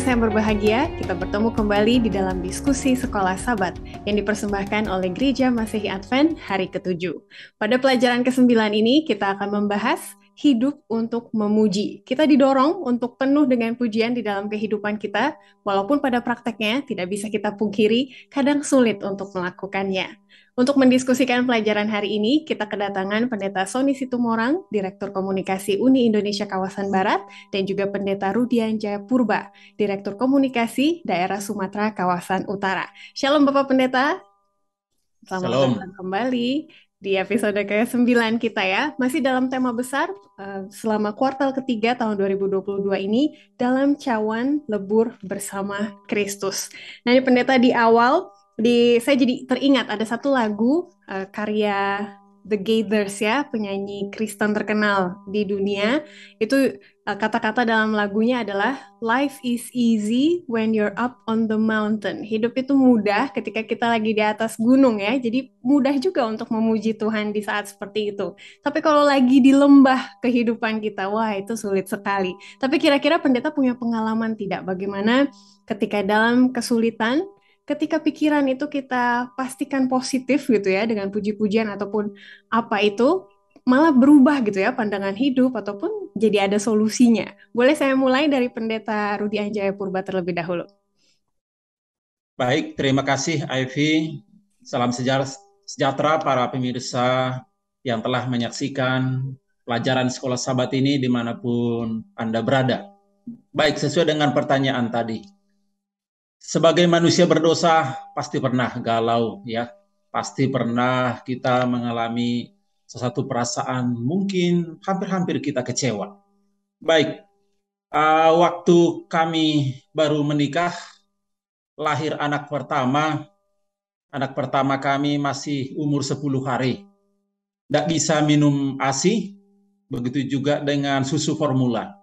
Pemirsa yang berbahagia, kita bertemu kembali di dalam diskusi Sekolah Sabat yang dipersembahkan oleh Gereja Masehi Advent hari ke-7. Pada pelajaran kesembilan ini, kita akan membahas hidup untuk memuji. Kita didorong untuk penuh dengan pujian di dalam kehidupan kita, walaupun pada prakteknya tidak bisa kita pungkiri, kadang sulit untuk melakukannya. Untuk mendiskusikan pelajaran hari ini, kita kedatangan Pendeta Sony Situmorang, Direktur Komunikasi Uni Indonesia Kawasan Barat, dan juga Pendeta Rudian Purba, Direktur Komunikasi Daerah Sumatera Kawasan Utara. Shalom Bapak Pendeta. Selamat datang kembali di episode ke-9 kita ya. Masih dalam tema besar eh, selama kuartal ketiga tahun 2022 ini dalam cawan lebur bersama Kristus. Nah, pendeta di awal di saya jadi teringat ada satu lagu eh, karya The Gators ya, penyanyi Kristen terkenal di dunia. Itu eh, kata-kata dalam lagunya adalah life is easy when you're up on the mountain. Hidup itu mudah ketika kita lagi di atas gunung ya. Jadi mudah juga untuk memuji Tuhan di saat seperti itu. Tapi kalau lagi di lembah kehidupan kita, wah itu sulit sekali. Tapi kira-kira pendeta punya pengalaman tidak bagaimana ketika dalam kesulitan ketika pikiran itu kita pastikan positif gitu ya dengan puji-pujian ataupun apa itu malah berubah gitu ya pandangan hidup ataupun jadi ada solusinya. Boleh saya mulai dari pendeta Rudi Anjaya Purba terlebih dahulu. Baik, terima kasih Ivy. Salam sejahtera para pemirsa yang telah menyaksikan pelajaran sekolah sabat ini dimanapun Anda berada. Baik, sesuai dengan pertanyaan tadi, sebagai manusia berdosa pasti pernah galau ya pasti pernah kita mengalami sesuatu perasaan mungkin hampir-hampir kita kecewa baik uh, waktu kami baru menikah lahir anak pertama anak pertama kami masih umur 10 hari tidak bisa minum ASI begitu juga dengan susu formula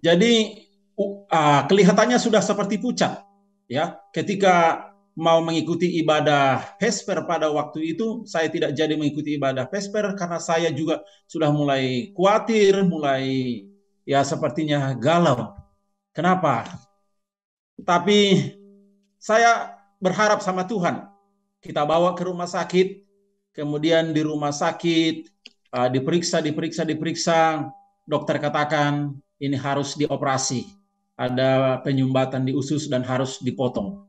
jadi uh, kelihatannya sudah seperti pucat ya ketika mau mengikuti ibadah Vesper pada waktu itu saya tidak jadi mengikuti ibadah Vesper karena saya juga sudah mulai khawatir, mulai ya sepertinya galau. Kenapa? Tapi saya berharap sama Tuhan. Kita bawa ke rumah sakit, kemudian di rumah sakit eh, diperiksa, diperiksa, diperiksa. Dokter katakan ini harus dioperasi ada penyumbatan di usus dan harus dipotong.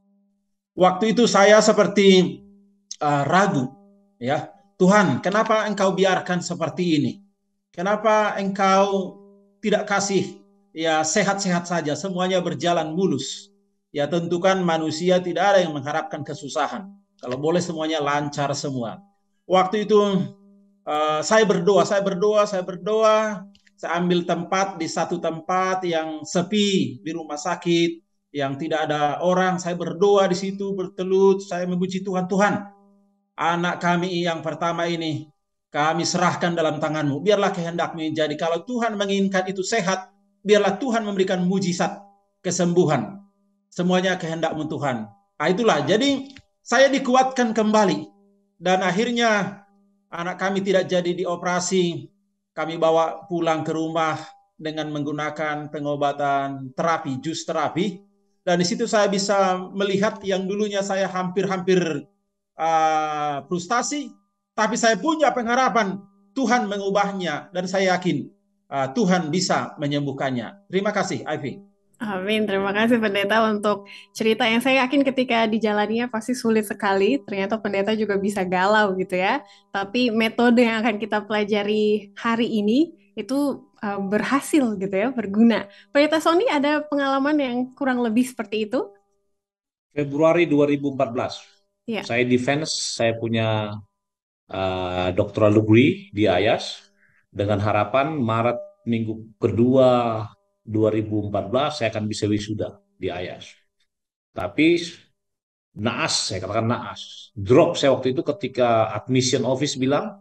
Waktu itu saya seperti uh, ragu, ya Tuhan, kenapa Engkau biarkan seperti ini? Kenapa Engkau tidak kasih ya sehat-sehat saja, semuanya berjalan mulus? Ya tentu kan manusia tidak ada yang mengharapkan kesusahan. Kalau boleh semuanya lancar semua. Waktu itu uh, saya berdoa, saya berdoa, saya berdoa, saya ambil tempat di satu tempat yang sepi di rumah sakit yang tidak ada orang saya berdoa di situ bertelut saya memuji Tuhan Tuhan anak kami yang pertama ini kami serahkan dalam tanganmu biarlah kehendakmu jadi kalau Tuhan menginginkan itu sehat biarlah Tuhan memberikan mujizat kesembuhan semuanya kehendakmu Tuhan nah, itulah jadi saya dikuatkan kembali dan akhirnya anak kami tidak jadi dioperasi kami bawa pulang ke rumah dengan menggunakan pengobatan terapi, jus terapi. Dan di situ saya bisa melihat yang dulunya saya hampir-hampir uh, frustasi, tapi saya punya pengharapan Tuhan mengubahnya dan saya yakin uh, Tuhan bisa menyembuhkannya. Terima kasih, Ivy. Amin, terima kasih pendeta untuk cerita yang saya yakin ketika dijalannya pasti sulit sekali. Ternyata pendeta juga bisa galau gitu ya. Tapi metode yang akan kita pelajari hari ini itu uh, berhasil gitu ya, berguna. Pendeta Sony ada pengalaman yang kurang lebih seperti itu? Februari 2014. Ya. Saya defense, saya punya uh, doktoral degree di Ayas dengan harapan Maret minggu kedua 2014 saya akan bisa wisuda di IAS. Tapi naas, saya katakan naas. Drop saya waktu itu ketika admission office bilang,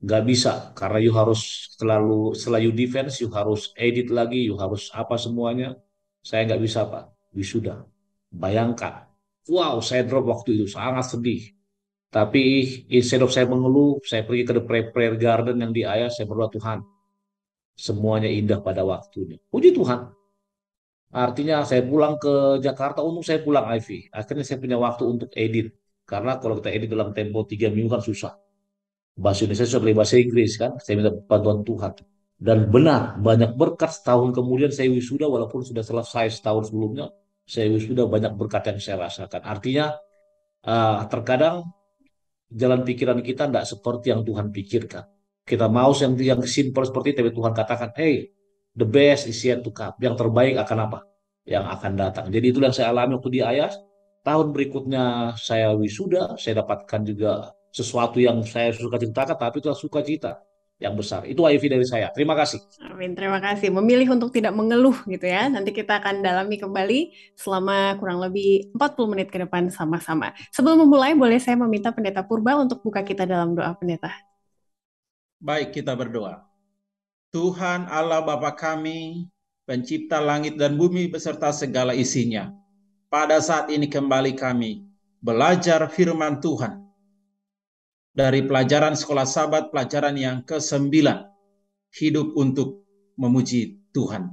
nggak bisa karena you harus selalu setelah you defense you harus edit lagi you harus apa semuanya saya nggak bisa pak wisuda bayangkan wow saya drop waktu itu sangat sedih tapi instead of saya mengeluh saya pergi ke the prayer garden yang di ayah saya berdoa Tuhan Semuanya indah pada waktunya. Puji Tuhan. Artinya saya pulang ke Jakarta untuk saya pulang IV. Akhirnya saya punya waktu untuk edit. Karena kalau kita edit dalam tempo tiga minggu kan susah. Bahasa Indonesia sudah beli bahasa Inggris kan. Saya minta bantuan Tuhan. Dan benar, banyak berkat setahun kemudian saya wisuda walaupun sudah selesai setahun sebelumnya. Saya wisuda banyak berkat yang saya rasakan. Artinya uh, terkadang jalan pikiran kita tidak seperti yang Tuhan pikirkan. Kita mau yang yang simple seperti itu, tapi Tuhan katakan, hey, the best is yet to come. Yang terbaik akan apa? Yang akan datang. Jadi itu yang saya alami waktu di Ayas. Tahun berikutnya saya wisuda, saya dapatkan juga sesuatu yang saya suka ceritakan, tapi itu suka cita yang besar. Itu IV dari saya. Terima kasih. Amin, terima kasih. Memilih untuk tidak mengeluh gitu ya. Nanti kita akan dalami kembali selama kurang lebih 40 menit ke depan sama-sama. Sebelum memulai, boleh saya meminta Pendeta Purba untuk buka kita dalam doa pendeta. Baik kita berdoa. Tuhan Allah Bapa kami, pencipta langit dan bumi beserta segala isinya. Pada saat ini kembali kami belajar firman Tuhan. Dari pelajaran sekolah sabat, pelajaran yang ke-9. Hidup untuk memuji Tuhan.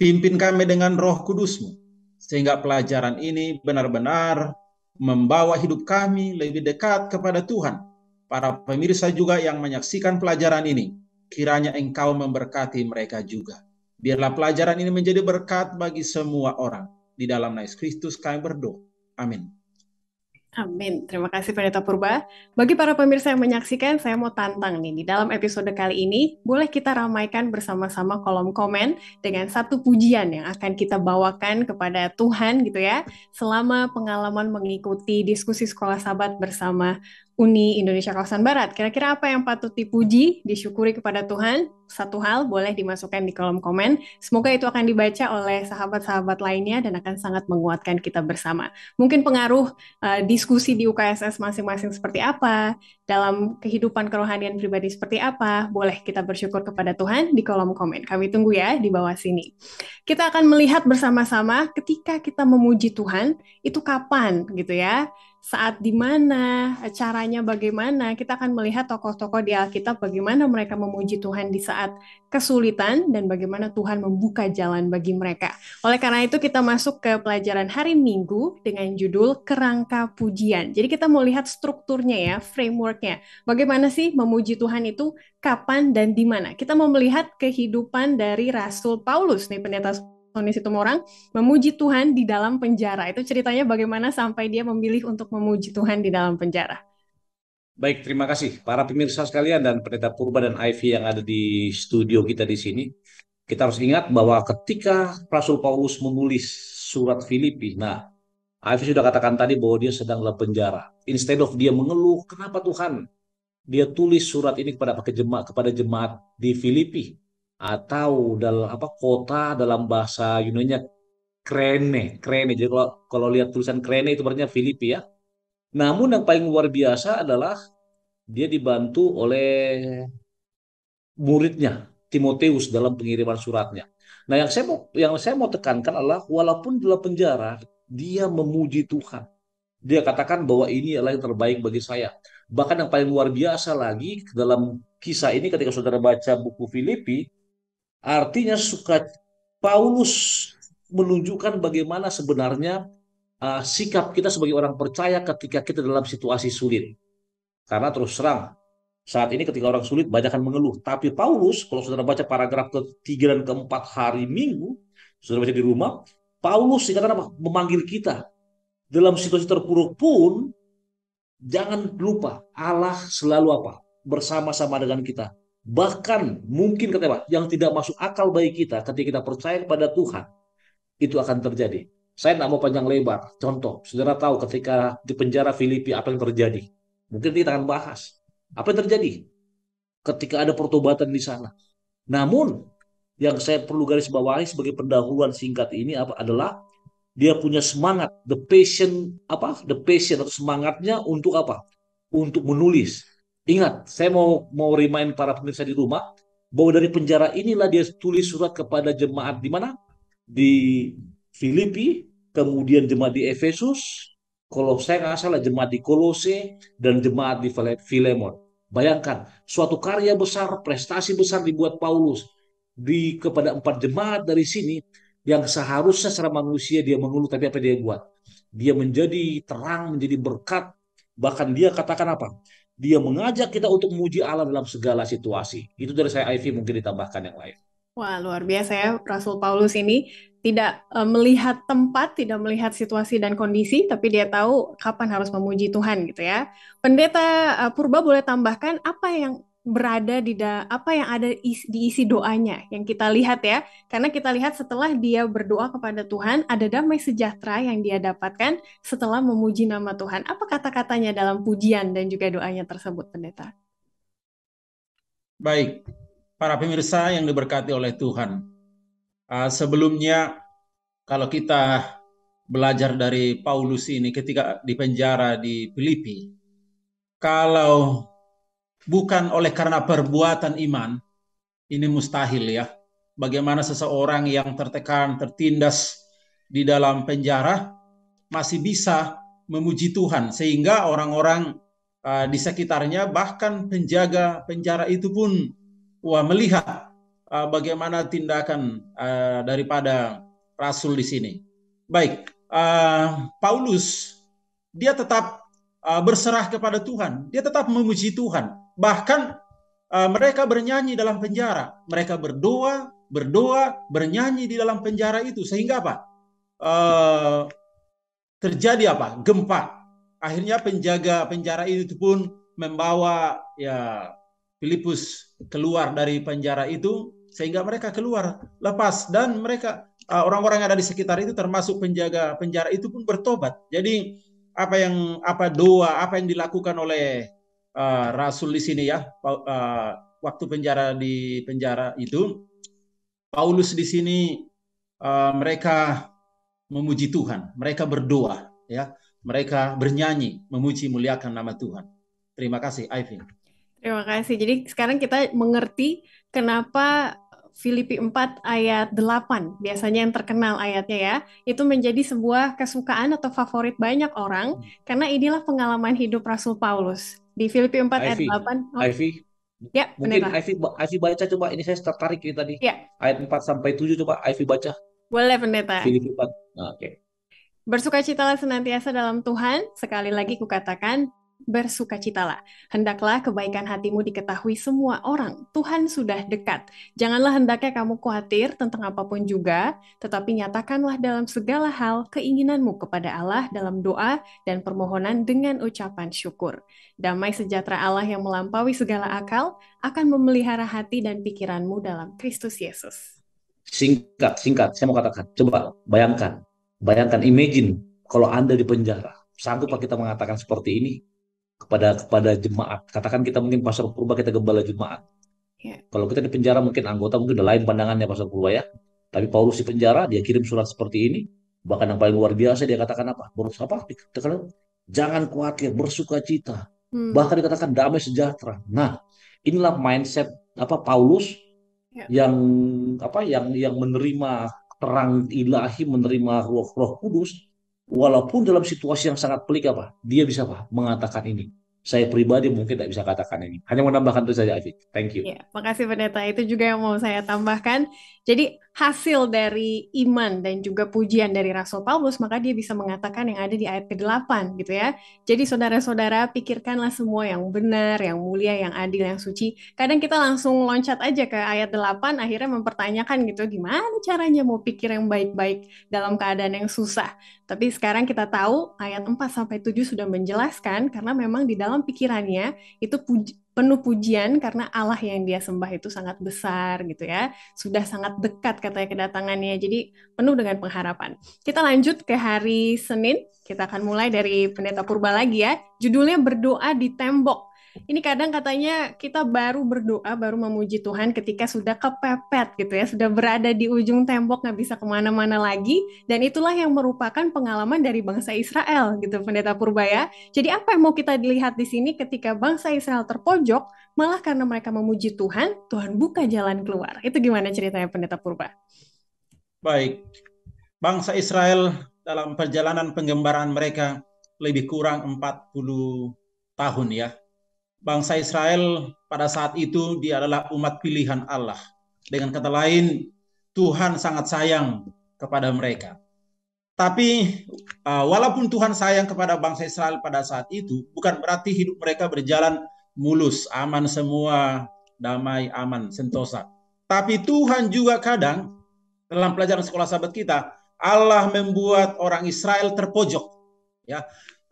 Pimpin kami dengan roh kudusmu. Sehingga pelajaran ini benar-benar membawa hidup kami lebih dekat kepada Tuhan para pemirsa juga yang menyaksikan pelajaran ini. Kiranya engkau memberkati mereka juga. Biarlah pelajaran ini menjadi berkat bagi semua orang. Di dalam Nais Kristus kami berdoa. Amin. Amin. Terima kasih Pendeta Purba. Bagi para pemirsa yang menyaksikan, saya mau tantang nih. Di dalam episode kali ini, boleh kita ramaikan bersama-sama kolom komen dengan satu pujian yang akan kita bawakan kepada Tuhan gitu ya, selama pengalaman mengikuti diskusi sekolah sahabat bersama Uni Indonesia Kawasan Barat. Kira-kira apa yang patut dipuji, disyukuri kepada Tuhan? Satu hal boleh dimasukkan di kolom komen. Semoga itu akan dibaca oleh sahabat-sahabat lainnya dan akan sangat menguatkan kita bersama. Mungkin pengaruh uh, diskusi di UKSS masing-masing seperti apa, dalam kehidupan kerohanian pribadi seperti apa, boleh kita bersyukur kepada Tuhan di kolom komen. Kami tunggu ya di bawah sini. Kita akan melihat bersama-sama ketika kita memuji Tuhan, itu kapan gitu ya saat di mana, caranya bagaimana, kita akan melihat tokoh-tokoh di Alkitab bagaimana mereka memuji Tuhan di saat kesulitan dan bagaimana Tuhan membuka jalan bagi mereka. Oleh karena itu kita masuk ke pelajaran hari Minggu dengan judul Kerangka Pujian. Jadi kita mau lihat strukturnya ya, frameworknya. Bagaimana sih memuji Tuhan itu, kapan dan di mana. Kita mau melihat kehidupan dari Rasul Paulus nih pendeta itu orang memuji Tuhan di dalam penjara. Itu ceritanya bagaimana sampai dia memilih untuk memuji Tuhan di dalam penjara. Baik, terima kasih para pemirsa sekalian dan Pendeta Purba dan Ivy yang ada di studio kita di sini. Kita harus ingat bahwa ketika Rasul Paulus menulis surat Filipi, nah Ivy sudah katakan tadi bahwa dia sedang dalam penjara. Instead of dia mengeluh, kenapa Tuhan? Dia tulis surat ini kepada jemaat, kepada jemaat di Filipi atau dalam apa kota dalam bahasa Yunani Krene, Krene. Jadi kalau kalau lihat tulisan Krene itu berarti Filipi ya. Namun yang paling luar biasa adalah dia dibantu oleh muridnya Timoteus dalam pengiriman suratnya. Nah, yang saya mau yang saya mau tekankan adalah walaupun dalam penjara dia memuji Tuhan. Dia katakan bahwa ini adalah yang terbaik bagi saya. Bahkan yang paling luar biasa lagi dalam kisah ini ketika saudara baca buku Filipi, Artinya suka Paulus menunjukkan bagaimana sebenarnya uh, sikap kita sebagai orang percaya ketika kita dalam situasi sulit. Karena terus terang, saat ini ketika orang sulit banyak yang mengeluh. Tapi Paulus, kalau saudara baca paragraf ketiga dan keempat hari Minggu, saudara baca di rumah, Paulus dikatakan apa? Memanggil kita. Dalam situasi terpuruk pun, jangan lupa Allah selalu apa? Bersama-sama dengan kita bahkan mungkin kata yang tidak masuk akal bagi kita ketika kita percaya kepada Tuhan itu akan terjadi. Saya tidak mau panjang lebar. Contoh, saudara tahu ketika di penjara Filipi apa yang terjadi? Mungkin kita akan bahas. Apa yang terjadi? Ketika ada pertobatan di sana. Namun, yang saya perlu garis bawahi sebagai pendahuluan singkat ini apa adalah dia punya semangat, the passion apa, the passion atau semangatnya untuk apa? Untuk menulis. Ingat, saya mau mau remind para pemirsa di rumah bahwa dari penjara inilah dia tulis surat kepada jemaat di mana? Di Filipi, kemudian jemaat di Efesus, kalau saya nggak salah jemaat di Kolose dan jemaat di Filemon. Bayangkan, suatu karya besar, prestasi besar dibuat Paulus di kepada empat jemaat dari sini yang seharusnya secara manusia dia mengeluh tapi apa dia buat? Dia menjadi terang, menjadi berkat, bahkan dia katakan apa? Dia mengajak kita untuk memuji Allah dalam segala situasi. Itu dari saya Ivy mungkin ditambahkan yang lain. Wah, luar biasa ya Rasul Paulus ini tidak e, melihat tempat, tidak melihat situasi dan kondisi, tapi dia tahu kapan harus memuji Tuhan gitu ya. Pendeta e, Purba boleh tambahkan apa yang berada di da apa yang ada isi, diisi doanya yang kita lihat ya karena kita lihat setelah dia berdoa kepada Tuhan ada damai sejahtera yang dia dapatkan setelah memuji nama Tuhan apa kata-katanya dalam pujian dan juga doanya tersebut pendeta baik para pemirsa yang diberkati oleh Tuhan uh, sebelumnya kalau kita belajar dari Paulus ini ketika di penjara di Filipi kalau bukan oleh karena perbuatan iman, ini mustahil ya. Bagaimana seseorang yang tertekan, tertindas di dalam penjara masih bisa memuji Tuhan sehingga orang-orang uh, di sekitarnya bahkan penjaga penjara itu pun wah melihat uh, bagaimana tindakan uh, daripada rasul di sini. Baik, uh, Paulus dia tetap uh, berserah kepada Tuhan, dia tetap memuji Tuhan bahkan uh, mereka bernyanyi dalam penjara, mereka berdoa, berdoa, bernyanyi di dalam penjara itu sehingga apa? Uh, terjadi apa? Gempa. Akhirnya penjaga penjara itu pun membawa ya Filipus keluar dari penjara itu sehingga mereka keluar lepas dan mereka uh, orang-orang yang ada di sekitar itu termasuk penjaga penjara itu pun bertobat. Jadi apa yang apa doa apa yang dilakukan oleh uh, Rasul di sini ya, uh, waktu penjara di penjara itu, Paulus di sini uh, mereka memuji Tuhan, mereka berdoa, ya, mereka bernyanyi, memuji muliakan nama Tuhan. Terima kasih, Aivin. Terima kasih. Jadi sekarang kita mengerti kenapa Filipi 4 ayat 8, biasanya yang terkenal ayatnya ya, itu menjadi sebuah kesukaan atau favorit banyak orang, hmm. karena inilah pengalaman hidup Rasul Paulus. Di Filipi 4 ayat 8. Oh. Ivy. Ya, Mungkin Ivy, Ivy baca coba ini saya tertarik ini tadi. Ya. Ayat 4 sampai 7 coba Ivy baca. Boleh pendeta. Filipi 4. Nah, oke. Okay. Bersukacitalah senantiasa dalam Tuhan. Sekali lagi kukatakan, bersukacitalah. Hendaklah kebaikan hatimu diketahui semua orang. Tuhan sudah dekat. Janganlah hendaknya kamu khawatir tentang apapun juga, tetapi nyatakanlah dalam segala hal keinginanmu kepada Allah dalam doa dan permohonan dengan ucapan syukur. Damai sejahtera Allah yang melampaui segala akal akan memelihara hati dan pikiranmu dalam Kristus Yesus. Singkat, singkat. Saya mau katakan, coba bayangkan. Bayangkan, imagine kalau Anda di penjara. pak kita mengatakan seperti ini? kepada kepada jemaat. Katakan kita mungkin pasal purba kita gembala jemaat. Yeah. Kalau kita di penjara mungkin anggota mungkin udah lain pandangannya pasal purba ya. Tapi Paulus di penjara dia kirim surat seperti ini. Bahkan yang paling luar biasa dia katakan apa? Berus apa? Dikatakan jangan khawatir, bersuka cita. Hmm. Bahkan dikatakan damai sejahtera. Nah, inilah mindset apa Paulus yeah. yang apa yang yang menerima terang ilahi, menerima roh roh kudus, walaupun dalam situasi yang sangat pelik apa dia bisa apa mengatakan ini saya pribadi mungkin tidak bisa katakan ini. Hanya menambahkan itu saja, Afi. Thank you. Ya, makasih Pendeta. Itu juga yang mau saya tambahkan. Jadi hasil dari iman dan juga pujian dari Rasul Paulus, maka dia bisa mengatakan yang ada di ayat ke-8 gitu ya. Jadi saudara-saudara pikirkanlah semua yang benar, yang mulia, yang adil, yang suci. Kadang kita langsung loncat aja ke ayat 8, akhirnya mempertanyakan gitu, gimana caranya mau pikir yang baik-baik dalam keadaan yang susah. Tapi sekarang kita tahu ayat 4 sampai 7 sudah menjelaskan karena memang di dalam pikirannya itu puji, penuh pujian karena Allah yang dia sembah itu sangat besar gitu ya. Sudah sangat dekat katanya kedatangannya. Jadi penuh dengan pengharapan. Kita lanjut ke hari Senin. Kita akan mulai dari Pendeta Purba lagi ya. Judulnya berdoa di tembok ini kadang katanya kita baru berdoa, baru memuji Tuhan ketika sudah kepepet gitu ya, sudah berada di ujung tembok nggak bisa kemana-mana lagi. Dan itulah yang merupakan pengalaman dari bangsa Israel gitu, Pendeta Purba ya. Jadi apa yang mau kita lihat di sini ketika bangsa Israel terpojok, malah karena mereka memuji Tuhan, Tuhan buka jalan keluar. Itu gimana ceritanya Pendeta Purba? Baik, bangsa Israel dalam perjalanan penggembaraan mereka lebih kurang 40 tahun ya bangsa Israel pada saat itu dia adalah umat pilihan Allah. Dengan kata lain, Tuhan sangat sayang kepada mereka. Tapi uh, walaupun Tuhan sayang kepada bangsa Israel pada saat itu, bukan berarti hidup mereka berjalan mulus, aman semua, damai, aman, sentosa. Tapi Tuhan juga kadang dalam pelajaran sekolah sahabat kita, Allah membuat orang Israel terpojok. Ya,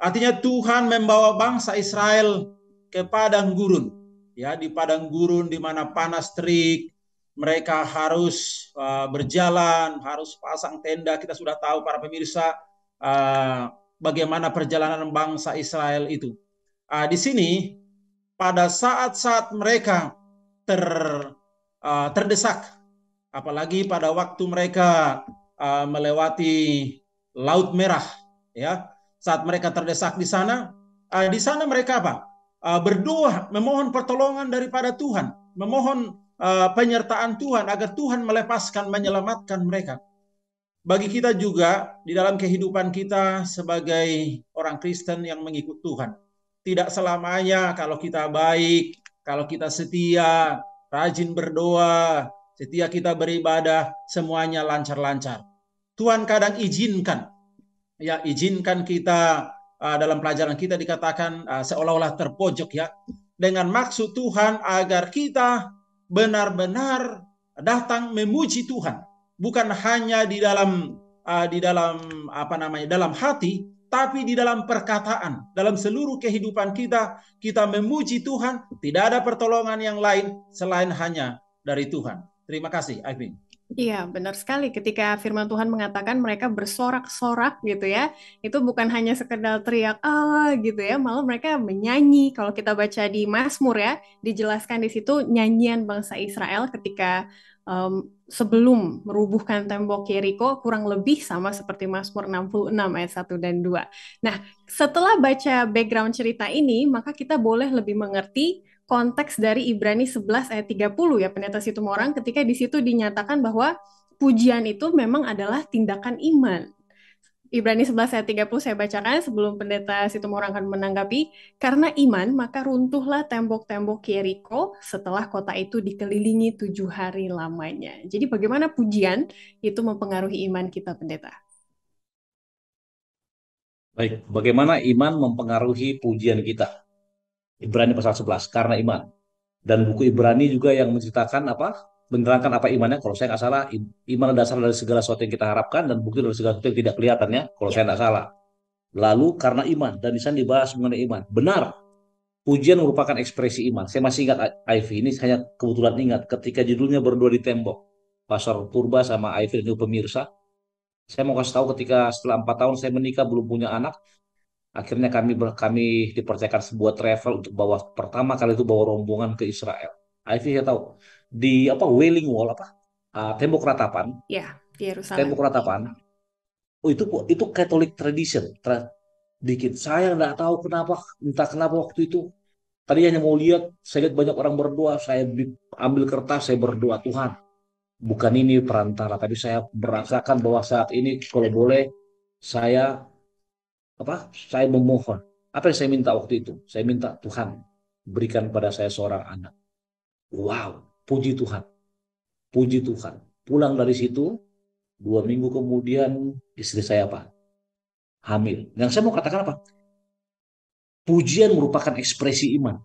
artinya Tuhan membawa bangsa Israel ke padang gurun. Ya, di padang gurun di mana panas terik, mereka harus uh, berjalan, harus pasang tenda. Kita sudah tahu para pemirsa uh, bagaimana perjalanan bangsa Israel itu. Uh, di sini pada saat-saat mereka ter uh, terdesak, apalagi pada waktu mereka uh, melewati Laut Merah, ya saat mereka terdesak di sana, uh, di sana mereka apa? Eh, berdoa, memohon pertolongan daripada Tuhan, memohon eh, penyertaan Tuhan agar Tuhan melepaskan, menyelamatkan mereka. Bagi kita juga di dalam kehidupan kita sebagai orang Kristen yang mengikut Tuhan, tidak selamanya kalau kita baik, kalau kita setia, rajin berdoa, setia kita beribadah, semuanya lancar-lancar. Tuhan kadang izinkan, ya izinkan kita Ah, dalam pelajaran kita dikatakan uh, seolah-olah terpojok ya dengan maksud Tuhan agar kita benar-benar datang memuji Tuhan bukan hanya di dalam uh, di dalam apa namanya dalam hati tapi di dalam perkataan dalam seluruh kehidupan kita kita memuji Tuhan tidak ada pertolongan yang lain selain hanya dari Tuhan terima kasih Aibin Iya, benar sekali. Ketika firman Tuhan mengatakan mereka bersorak-sorak gitu ya, itu bukan hanya sekedar teriak ah gitu ya, malah mereka menyanyi. Kalau kita baca di Mazmur ya, dijelaskan di situ nyanyian bangsa Israel ketika um, sebelum merubuhkan tembok Yeriko kurang lebih sama seperti Mazmur 66 ayat 1 dan 2. Nah, setelah baca background cerita ini, maka kita boleh lebih mengerti konteks dari Ibrani 11 ayat 30 ya pendeta situ orang ketika di situ dinyatakan bahwa pujian itu memang adalah tindakan iman. Ibrani 11 ayat 30 saya bacakan sebelum pendeta situ orang akan menanggapi, karena iman maka runtuhlah tembok-tembok Yeriko setelah kota itu dikelilingi tujuh hari lamanya. Jadi bagaimana pujian itu mempengaruhi iman kita pendeta? Baik, bagaimana iman mempengaruhi pujian kita? Ibrani pasal 11 karena iman. Dan buku Ibrani juga yang menceritakan apa? menerangkan apa imannya kalau saya nggak salah iman dasar dari segala sesuatu yang kita harapkan dan bukti dari segala sesuatu yang tidak kelihatannya kalau saya nggak salah lalu karena iman dan di sana dibahas mengenai iman benar pujian merupakan ekspresi iman saya masih ingat Ivy ini hanya kebetulan ingat ketika judulnya berdua di tembok pasar Purba sama Ivy dan pemirsa saya mau kasih tahu ketika setelah empat tahun saya menikah belum punya anak Akhirnya kami kami dipercayakan sebuah travel untuk bawa pertama kali itu bawa rombongan ke Israel. Akhirnya saya tahu di apa Wailing Wall apa uh, tembok ratapan. Ya, Yerusalem. Tembok ratapan. Oh, itu itu Catholic tradition. Tra dikit. Saya nggak tahu kenapa entah kenapa waktu itu tadi hanya mau lihat saya lihat banyak orang berdoa saya ambil kertas saya berdoa Tuhan bukan ini perantara tapi saya merasakan bahwa saat ini kalau boleh saya apa saya memohon apa yang saya minta waktu itu saya minta Tuhan berikan pada saya seorang anak wow puji Tuhan puji Tuhan pulang dari situ dua minggu kemudian istri saya apa hamil yang saya mau katakan apa pujian merupakan ekspresi iman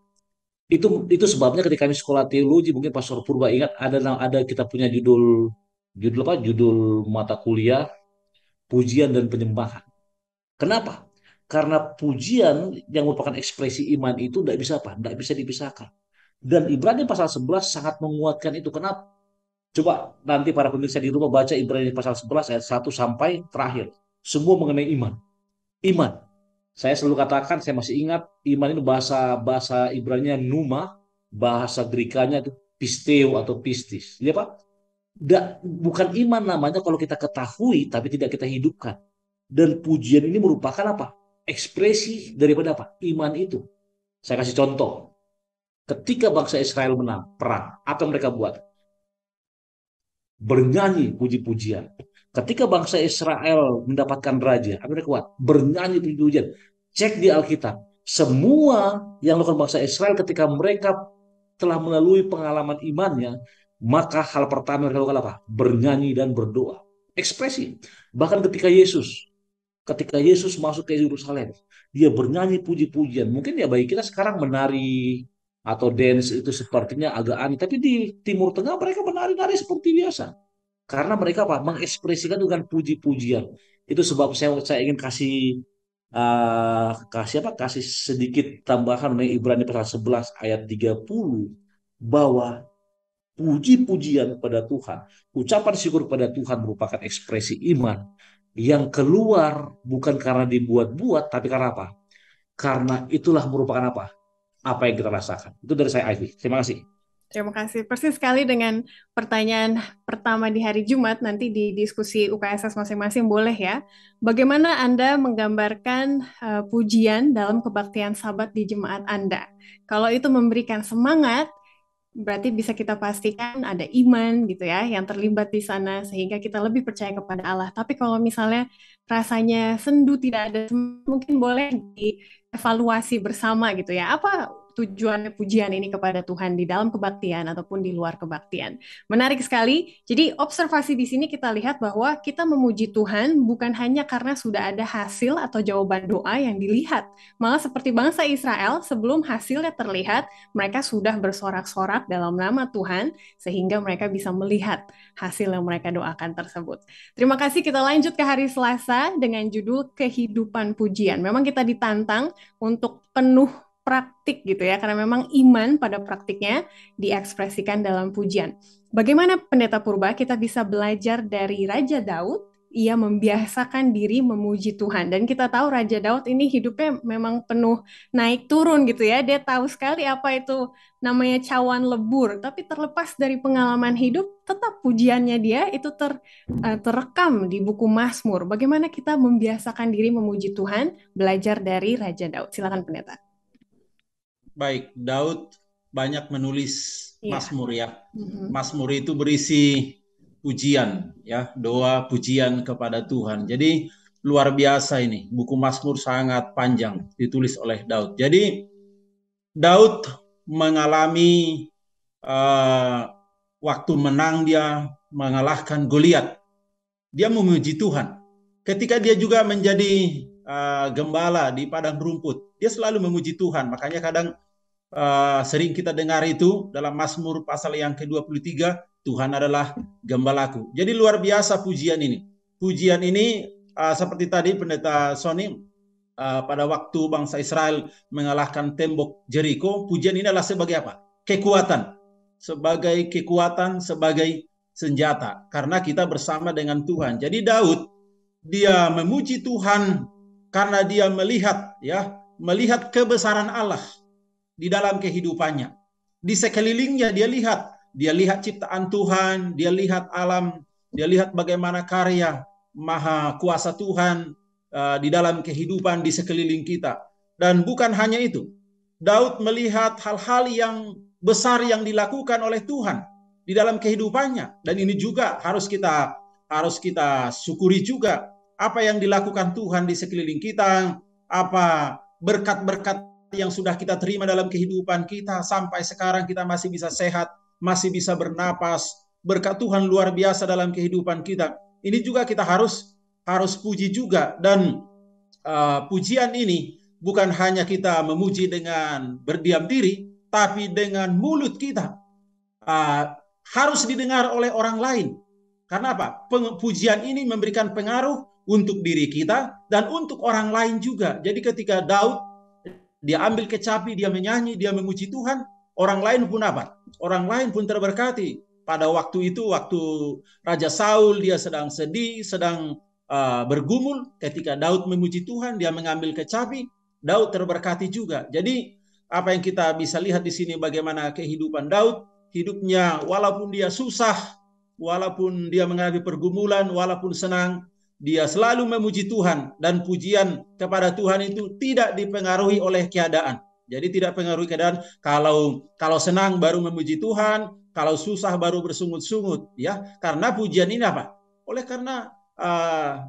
itu itu sebabnya ketika kami sekolah teologi mungkin Pastor Purba ingat ada ada kita punya judul judul apa judul mata kuliah pujian dan penyembahan Kenapa? Karena pujian yang merupakan ekspresi iman itu tidak bisa apa? Tidak bisa dipisahkan. Dan Ibrani pasal 11 sangat menguatkan itu. Kenapa? Coba nanti para pemirsa di rumah baca Ibrani pasal 11 ayat 1 sampai terakhir. Semua mengenai iman. Iman. Saya selalu katakan, saya masih ingat iman itu bahasa bahasa Ibrani nya numa, bahasa Greek-nya itu pisteo atau pistis. Iya Pak? Da, bukan iman namanya kalau kita ketahui tapi tidak kita hidupkan dan pujian ini merupakan apa? Ekspresi daripada apa? Iman itu. Saya kasih contoh. Ketika bangsa Israel menang perang, apa yang mereka buat? Bernyanyi puji-pujian. Ketika bangsa Israel mendapatkan raja, apa yang mereka buat? Bernyanyi puji-pujian. Cek di Alkitab. Semua yang lakukan bangsa Israel ketika mereka telah melalui pengalaman imannya, maka hal pertama yang mereka lakukan apa? Bernyanyi dan berdoa. Ekspresi. Bahkan ketika Yesus ketika Yesus masuk ke Yerusalem, dia bernyanyi puji-pujian. Mungkin ya baik kita sekarang menari atau dance itu sepertinya agak aneh, tapi di Timur Tengah mereka menari-nari seperti biasa. Karena mereka apa? mengekspresikan dengan puji-pujian. Itu sebab saya saya ingin kasih uh, kasih apa? kasih sedikit tambahan mengenai Ibrani pasal 11 ayat 30 bahwa puji-pujian pada Tuhan, ucapan syukur pada Tuhan merupakan ekspresi iman yang keluar bukan karena dibuat-buat, tapi karena apa? Karena itulah merupakan apa? Apa yang kita rasakan. Itu dari saya, Ivy. Terima kasih. Terima kasih. Persis sekali dengan pertanyaan pertama di hari Jumat nanti di diskusi UKSS masing-masing boleh ya. Bagaimana Anda menggambarkan uh, pujian dalam kebaktian sahabat di jemaat Anda? Kalau itu memberikan semangat, berarti bisa kita pastikan ada iman gitu ya yang terlibat di sana sehingga kita lebih percaya kepada Allah. Tapi kalau misalnya rasanya sendu tidak ada mungkin boleh dievaluasi bersama gitu ya. Apa tujuan pujian ini kepada Tuhan di dalam kebaktian ataupun di luar kebaktian. Menarik sekali. Jadi observasi di sini kita lihat bahwa kita memuji Tuhan bukan hanya karena sudah ada hasil atau jawaban doa yang dilihat. Malah seperti bangsa Israel sebelum hasilnya terlihat, mereka sudah bersorak-sorak dalam nama Tuhan sehingga mereka bisa melihat hasil yang mereka doakan tersebut. Terima kasih kita lanjut ke hari Selasa dengan judul kehidupan pujian. Memang kita ditantang untuk penuh praktik gitu ya, karena memang iman pada praktiknya diekspresikan dalam pujian. Bagaimana pendeta purba kita bisa belajar dari Raja Daud ia membiasakan diri memuji Tuhan dan kita tahu Raja Daud ini hidupnya memang penuh naik turun gitu ya dia tahu sekali apa itu namanya cawan lebur tapi terlepas dari pengalaman hidup tetap pujiannya dia itu ter eh, terekam di buku Mazmur bagaimana kita membiasakan diri memuji Tuhan belajar dari Raja Daud silakan pendeta baik Daud banyak menulis Masmur iya. Mazmur ya. mm Mazmur itu berisi pujian ya, doa pujian kepada Tuhan. Jadi luar biasa ini. Buku Mazmur sangat panjang ditulis oleh Daud. Jadi Daud mengalami uh, waktu menang dia mengalahkan Goliat. Dia memuji Tuhan. Ketika dia juga menjadi uh, gembala di padang rumput, dia selalu memuji Tuhan. Makanya kadang uh, sering kita dengar itu dalam Mazmur pasal yang ke-23, Tuhan adalah gembalaku. Jadi luar biasa pujian ini. Pujian ini uh, seperti tadi pendeta Sony uh, pada waktu bangsa Israel mengalahkan tembok Jericho, pujian ini adalah sebagai apa? Kekuatan. Sebagai kekuatan, sebagai senjata. Karena kita bersama dengan Tuhan. Jadi Daud dia memuji Tuhan karena dia melihat ya, melihat kebesaran Allah di dalam kehidupannya. Di sekelilingnya dia lihat, dia lihat ciptaan Tuhan, dia lihat alam, dia lihat bagaimana karya maha kuasa Tuhan uh, di dalam kehidupan di sekeliling kita. Dan bukan hanya itu, Daud melihat hal-hal yang besar yang dilakukan oleh Tuhan di dalam kehidupannya dan ini juga harus kita harus kita syukuri juga apa yang dilakukan Tuhan di sekeliling kita, apa berkat-berkat yang sudah kita terima dalam kehidupan kita sampai sekarang kita masih bisa sehat, masih bisa bernapas. Berkat Tuhan luar biasa dalam kehidupan kita. Ini juga kita harus harus puji juga dan uh, pujian ini bukan hanya kita memuji dengan berdiam diri, tapi dengan mulut kita uh, harus didengar oleh orang lain. Karena apa? Pujian ini memberikan pengaruh untuk diri kita dan untuk orang lain juga. Jadi ketika Daud dia ambil kecapi, dia menyanyi, dia menguji Tuhan, orang lain pun apa? Orang lain pun terberkati. Pada waktu itu, waktu Raja Saul dia sedang sedih, sedang uh, bergumul, ketika Daud memuji Tuhan, dia mengambil kecapi, Daud terberkati juga. Jadi apa yang kita bisa lihat di sini bagaimana kehidupan Daud, hidupnya walaupun dia susah, walaupun dia mengalami pergumulan, walaupun senang, dia selalu memuji Tuhan dan pujian kepada Tuhan itu tidak dipengaruhi oleh keadaan. Jadi tidak pengaruhi keadaan kalau kalau senang baru memuji Tuhan, kalau susah baru bersungut-sungut ya. Karena pujian ini apa? Oleh karena uh,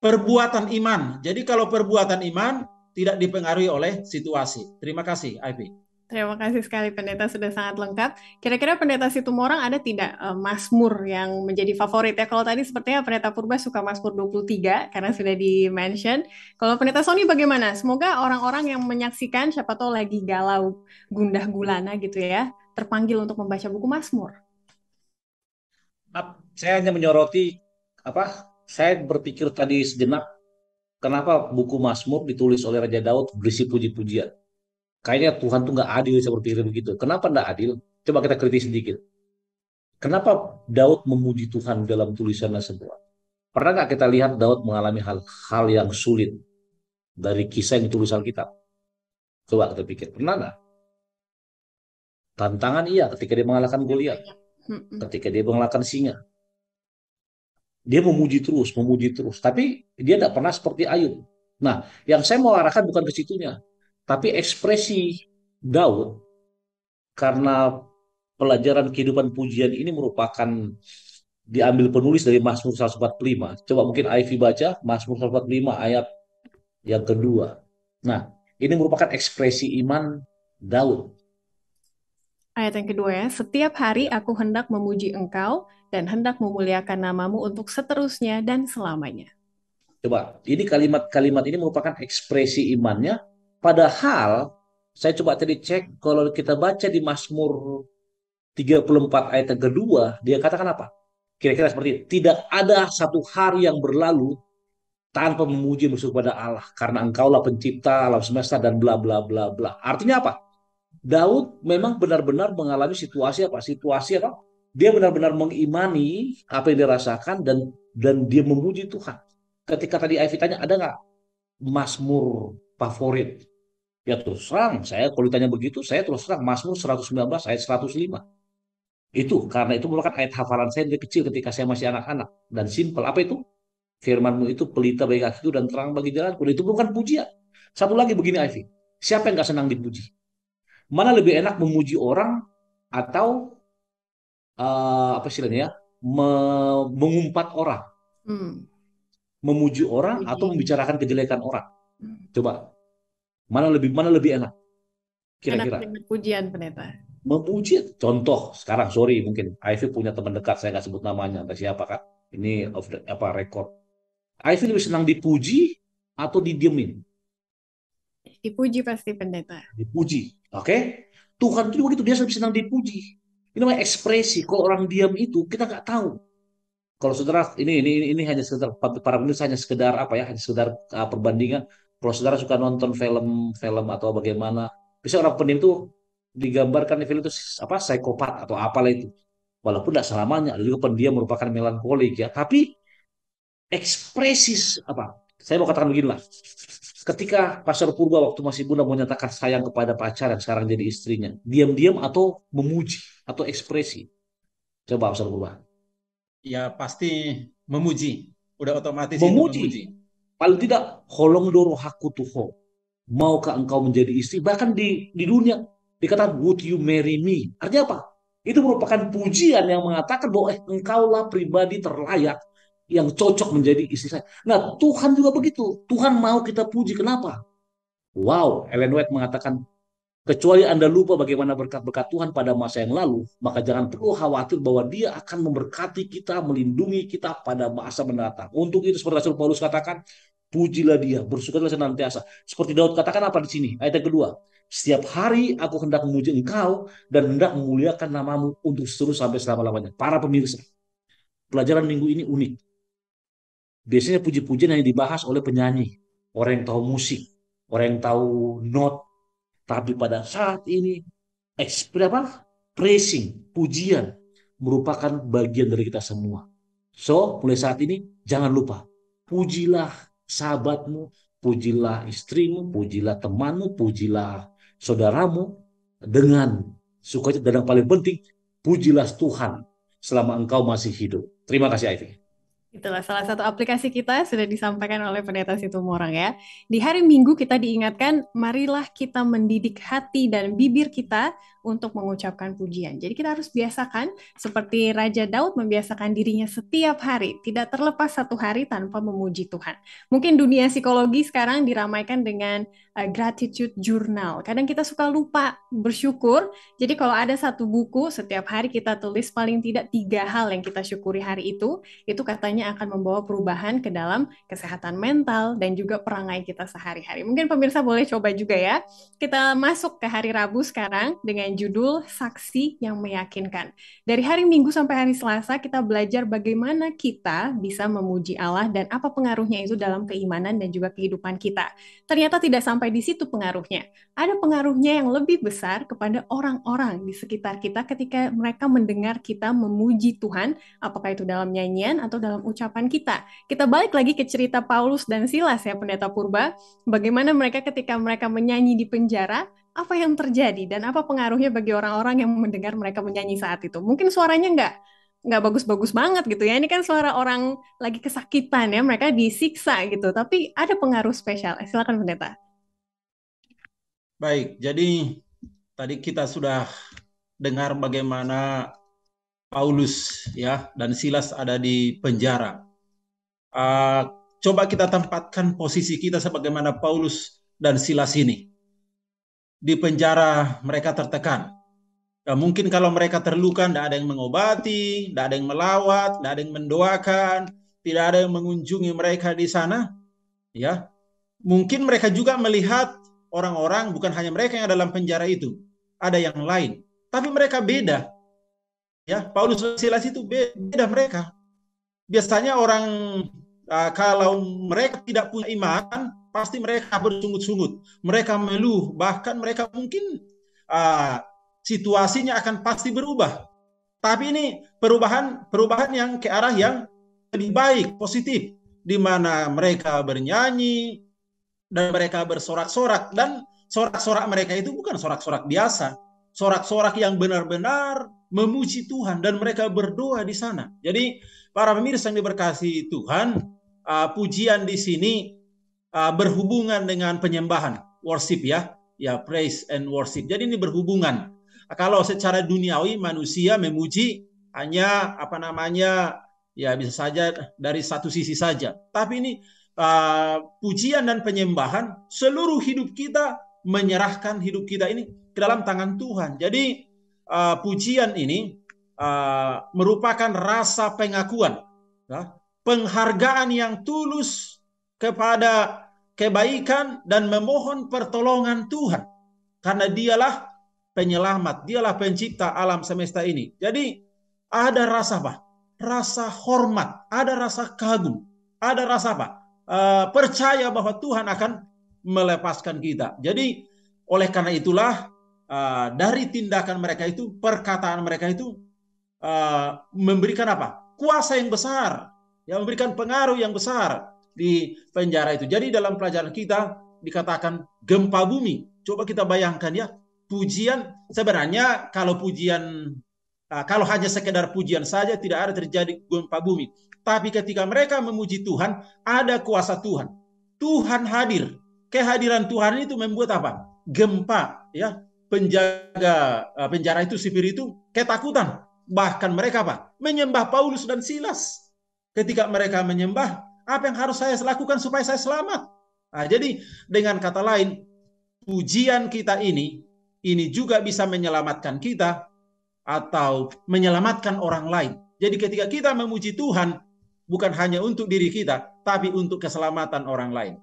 perbuatan iman. Jadi kalau perbuatan iman tidak dipengaruhi oleh situasi. Terima kasih, Ivy. Terima kasih sekali pendeta sudah sangat lengkap. Kira-kira pendeta situ orang ada tidak uh, Mazmur yang menjadi favorit ya? Kalau tadi sepertinya pendeta Purba suka Mazmur 23 karena sudah di-mention. Kalau pendeta Sony bagaimana? Semoga orang-orang yang menyaksikan siapa tahu lagi galau, gundah gulana gitu ya, terpanggil untuk membaca buku Mazmur. Saya hanya menyoroti apa? Saya berpikir tadi sejenak kenapa buku Mazmur ditulis oleh Raja Daud berisi puji-pujian Kayaknya Tuhan tuh nggak adil saya berpikir begitu. Kenapa nggak adil? Coba kita kritis sedikit. Kenapa Daud memuji Tuhan dalam tulisannya semua? Pernah nggak kita lihat Daud mengalami hal-hal yang sulit dari kisah yang tulisan Alkitab? Coba kita pikir, pernah nggak? Tantangan iya ketika dia mengalahkan Goliat, ketika dia mengalahkan singa. Dia memuji terus, memuji terus. Tapi dia tidak pernah seperti Ayub. Nah, yang saya mau arahkan bukan ke situnya. Tapi ekspresi Daud karena pelajaran kehidupan pujian ini merupakan diambil penulis dari Mazmur 145. Coba mungkin Ivy baca Mazmur 145 ayat yang kedua. Nah, ini merupakan ekspresi iman Daud. Ayat yang kedua ya, setiap hari aku hendak memuji engkau dan hendak memuliakan namamu untuk seterusnya dan selamanya. Coba, ini kalimat-kalimat ini merupakan ekspresi imannya Padahal saya coba tadi cek kalau kita baca di Mazmur 34 ayat yang kedua, dia katakan apa? Kira-kira seperti itu. Tidak ada satu hari yang berlalu tanpa memuji musuh kepada Allah karena engkaulah pencipta alam semesta dan bla bla bla bla. Artinya apa? Daud memang benar-benar mengalami situasi apa? Situasi apa? Dia benar-benar mengimani apa yang dirasakan dan dan dia memuji Tuhan. Ketika tadi Ivy tanya ada nggak Mazmur favorit Ya terus terang, saya kalau ditanya begitu, saya terus terang Mazmur 119 ayat 105. Itu karena itu merupakan ayat hafalan saya dari kecil ketika saya masih anak-anak dan simple. Apa itu? Firmanmu itu pelita bagi kakiku dan terang bagi jalan. Kalau itu bukan pujian. Satu lagi begini Ivy, siapa yang nggak senang dipuji? Mana lebih enak memuji orang atau uh, apa istilahnya ya? Me mengumpat orang, hmm. memuji orang atau membicarakan kejelekan orang? Hmm. Coba Mana lebih mana lebih enak? Kira-kira. pujian pendeta. Memuji. Contoh sekarang sorry mungkin Ivy punya teman dekat saya nggak sebut namanya entah siapa kan. Ini of the, apa rekor. Ivy lebih senang dipuji atau didiemin? Dipuji pasti pendeta. Dipuji, oke? Okay? Tuhan itu juga gitu dia lebih senang dipuji. Ini namanya ekspresi. Kalau orang diam itu kita nggak tahu. Kalau saudara ini ini ini hanya sekedar para penulis hanya sekedar apa ya hanya sekedar ah, perbandingan kalau saudara suka nonton film-film atau bagaimana, bisa orang pendiam itu digambarkan di film itu apa psikopat atau apalah itu. Walaupun tidak selamanya ada juga pendiam merupakan melankolik ya, tapi ekspresis apa? Saya mau katakan beginilah. Ketika Pastor Purba waktu masih muda menyatakan sayang kepada pacar yang sekarang jadi istrinya, diam-diam atau memuji atau ekspresi. Coba Pastor Purba. Ya pasti memuji, udah otomatis memuji. memuji. Paling tidak holong doro haku tuho Maukah engkau menjadi istri? Bahkan di di dunia dikatakan would you marry me? Artinya apa? Itu merupakan pujian yang mengatakan bahwa eh, engkaulah pribadi terlayak yang cocok menjadi istri saya. Nah, Tuhan juga begitu. Tuhan mau kita puji. Kenapa? Wow, Ellen White mengatakan Kecuali Anda lupa bagaimana berkat-berkat Tuhan pada masa yang lalu, maka jangan perlu khawatir bahwa dia akan memberkati kita, melindungi kita pada masa mendatang. Untuk itu seperti Rasul Paulus katakan, pujilah dia, bersyukurlah senantiasa. Seperti Daud katakan apa di sini? Ayat yang kedua, setiap hari aku hendak memuji engkau dan hendak memuliakan namamu untuk seluruh sampai selama-lamanya. Para pemirsa, pelajaran minggu ini unik. Biasanya puji-pujian yang dibahas oleh penyanyi, orang yang tahu musik, orang yang tahu not, tapi pada saat ini apa? Praising, pujian merupakan bagian dari kita semua. So, mulai saat ini jangan lupa pujilah sahabatmu, pujilah istrimu, pujilah temanmu, pujilah saudaramu dengan sukacita dan yang paling penting pujilah Tuhan selama engkau masih hidup. Terima kasih Ivy. Itulah salah oh. satu aplikasi kita sudah disampaikan oleh Pendeta Situmorang ya. Di hari Minggu kita diingatkan, marilah kita mendidik hati dan bibir kita untuk mengucapkan pujian. Jadi kita harus biasakan seperti Raja Daud membiasakan dirinya setiap hari, tidak terlepas satu hari tanpa memuji Tuhan. Mungkin dunia psikologi sekarang diramaikan dengan uh, gratitude journal. Kadang kita suka lupa bersyukur. Jadi kalau ada satu buku setiap hari kita tulis paling tidak tiga hal yang kita syukuri hari itu, itu katanya akan membawa perubahan ke dalam kesehatan mental dan juga perangai kita sehari-hari. Mungkin pemirsa boleh coba juga ya. Kita masuk ke hari Rabu sekarang dengan judul Saksi yang Meyakinkan. Dari hari Minggu sampai hari Selasa kita belajar bagaimana kita bisa memuji Allah dan apa pengaruhnya itu dalam keimanan dan juga kehidupan kita. Ternyata tidak sampai di situ pengaruhnya. Ada pengaruhnya yang lebih besar kepada orang-orang di sekitar kita ketika mereka mendengar kita memuji Tuhan, apakah itu dalam nyanyian atau dalam ucapan kita. Kita balik lagi ke cerita Paulus dan Silas ya Pendeta Purba, bagaimana mereka ketika mereka menyanyi di penjara, apa yang terjadi dan apa pengaruhnya bagi orang-orang yang mendengar mereka menyanyi saat itu? Mungkin suaranya nggak nggak bagus-bagus banget gitu ya. Ini kan suara orang lagi kesakitan ya, mereka disiksa gitu. Tapi ada pengaruh spesial. Eh, silakan pendeta. Baik, jadi tadi kita sudah dengar bagaimana Paulus ya dan Silas ada di penjara. Uh, coba kita tempatkan posisi kita sebagaimana Paulus dan Silas ini di penjara mereka tertekan. mungkin kalau mereka terluka, tidak ada yang mengobati, tidak ada yang melawat, tidak ada yang mendoakan, tidak ada yang mengunjungi mereka di sana. Ya, mungkin mereka juga melihat orang-orang bukan hanya mereka yang ada dalam penjara itu, ada yang lain. Tapi mereka beda. Ya, Paulus Silas itu beda mereka. Biasanya orang uh, kalau mereka tidak punya iman, pasti mereka bersungut-sungut. Mereka meluh, bahkan mereka mungkin uh, situasinya akan pasti berubah. Tapi ini perubahan perubahan yang ke arah yang lebih baik, positif, di mana mereka bernyanyi dan mereka bersorak-sorak dan sorak-sorak mereka itu bukan sorak-sorak biasa, sorak-sorak yang benar-benar memuji Tuhan dan mereka berdoa di sana. Jadi para pemirsa yang diberkasi Tuhan, uh, pujian di sini uh, berhubungan dengan penyembahan, worship ya, ya praise and worship. Jadi ini berhubungan. Ah, kalau secara duniawi manusia memuji hanya apa namanya ya bisa saja dari satu sisi saja. Tapi ini uh, pujian dan penyembahan seluruh hidup kita menyerahkan hidup kita ini ke dalam tangan Tuhan. Jadi uh, pujian ini uh, merupakan rasa pengakuan. Nah, penghargaan yang tulus kepada kebaikan dan memohon pertolongan Tuhan. Karena dialah penyelamat, dialah pencipta alam semesta ini. Jadi ada rasa apa? Rasa hormat, ada rasa kagum, ada rasa apa? E, percaya bahwa Tuhan akan melepaskan kita. Jadi oleh karena itulah e, dari tindakan mereka itu, perkataan mereka itu e, memberikan apa? Kuasa yang besar yang memberikan pengaruh yang besar di penjara itu. Jadi dalam pelajaran kita dikatakan gempa bumi. Coba kita bayangkan ya, pujian sebenarnya kalau pujian ah, kalau hanya sekedar pujian saja tidak ada terjadi gempa bumi. Tapi ketika mereka memuji Tuhan, ada kuasa Tuhan. Tuhan hadir. Kehadiran Tuhan itu membuat apa? Gempa, ya. Penjaga ah, penjara itu sipir itu ketakutan. Bahkan mereka apa? Menyembah Paulus dan Silas Ketika mereka menyembah, apa yang harus saya lakukan supaya saya selamat? Nah, jadi dengan kata lain, pujian kita ini, ini juga bisa menyelamatkan kita atau menyelamatkan orang lain. Jadi ketika kita memuji Tuhan, bukan hanya untuk diri kita, tapi untuk keselamatan orang lain.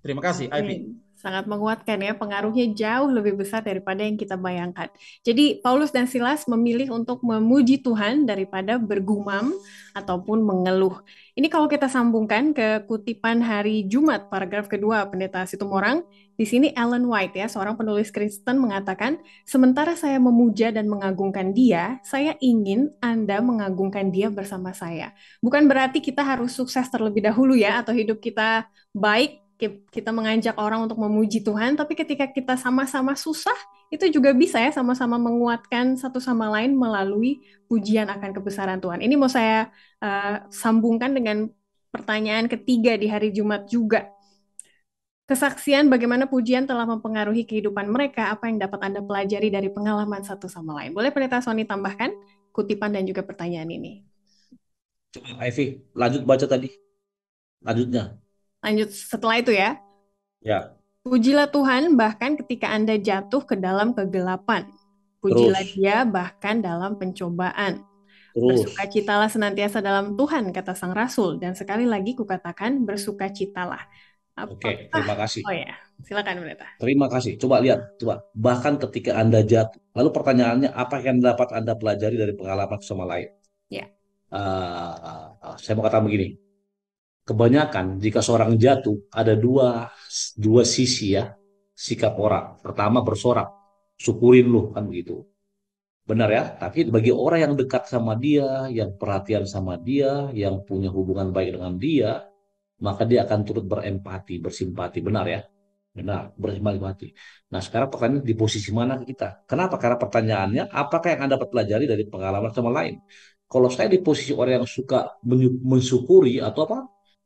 Terima kasih, Aibi sangat menguatkan ya pengaruhnya jauh lebih besar daripada yang kita bayangkan. Jadi Paulus dan Silas memilih untuk memuji Tuhan daripada bergumam ataupun mengeluh. Ini kalau kita sambungkan ke kutipan hari Jumat paragraf kedua pendeta Situmorang, di sini Ellen White ya seorang penulis Kristen mengatakan, sementara saya memuja dan mengagungkan Dia, saya ingin Anda mengagungkan Dia bersama saya. Bukan berarti kita harus sukses terlebih dahulu ya atau hidup kita baik kita mengajak orang untuk memuji Tuhan, tapi ketika kita sama-sama susah, itu juga bisa ya sama-sama menguatkan satu sama lain melalui pujian akan kebesaran Tuhan. Ini mau saya uh, sambungkan dengan pertanyaan ketiga di hari Jumat juga. Kesaksian bagaimana pujian telah mempengaruhi kehidupan mereka, apa yang dapat Anda pelajari dari pengalaman satu sama lain. Boleh Pendeta Sony tambahkan kutipan dan juga pertanyaan ini? Coba Ivy, lanjut baca tadi. Lanjutnya. Lanjut setelah itu ya. Ya. Pujilah Tuhan bahkan ketika Anda jatuh ke dalam kegelapan. Pujilah Terus. Dia bahkan dalam pencobaan. Bersukacitalah senantiasa dalam Tuhan, kata Sang Rasul. Dan sekali lagi kukatakan bersukacitalah. Oke, Oke, terima kasih. Oh ya, silakan Pendeta. Terima kasih. Coba lihat, coba. Bahkan ketika Anda jatuh. Lalu pertanyaannya, apa yang dapat Anda pelajari dari pengalaman sama lain? Ya. Uh, saya mau kata begini, kebanyakan jika seorang jatuh ada dua dua sisi ya sikap orang. Pertama bersorak, syukurin lu kan begitu. Benar ya, tapi bagi orang yang dekat sama dia, yang perhatian sama dia, yang punya hubungan baik dengan dia, maka dia akan turut berempati, bersimpati. Benar ya? Benar, bersimpati. Nah sekarang pertanyaan di posisi mana kita? Kenapa? Karena pertanyaannya, apakah yang Anda pelajari dari pengalaman sama lain? Kalau saya di posisi orang yang suka mensyukuri atau apa,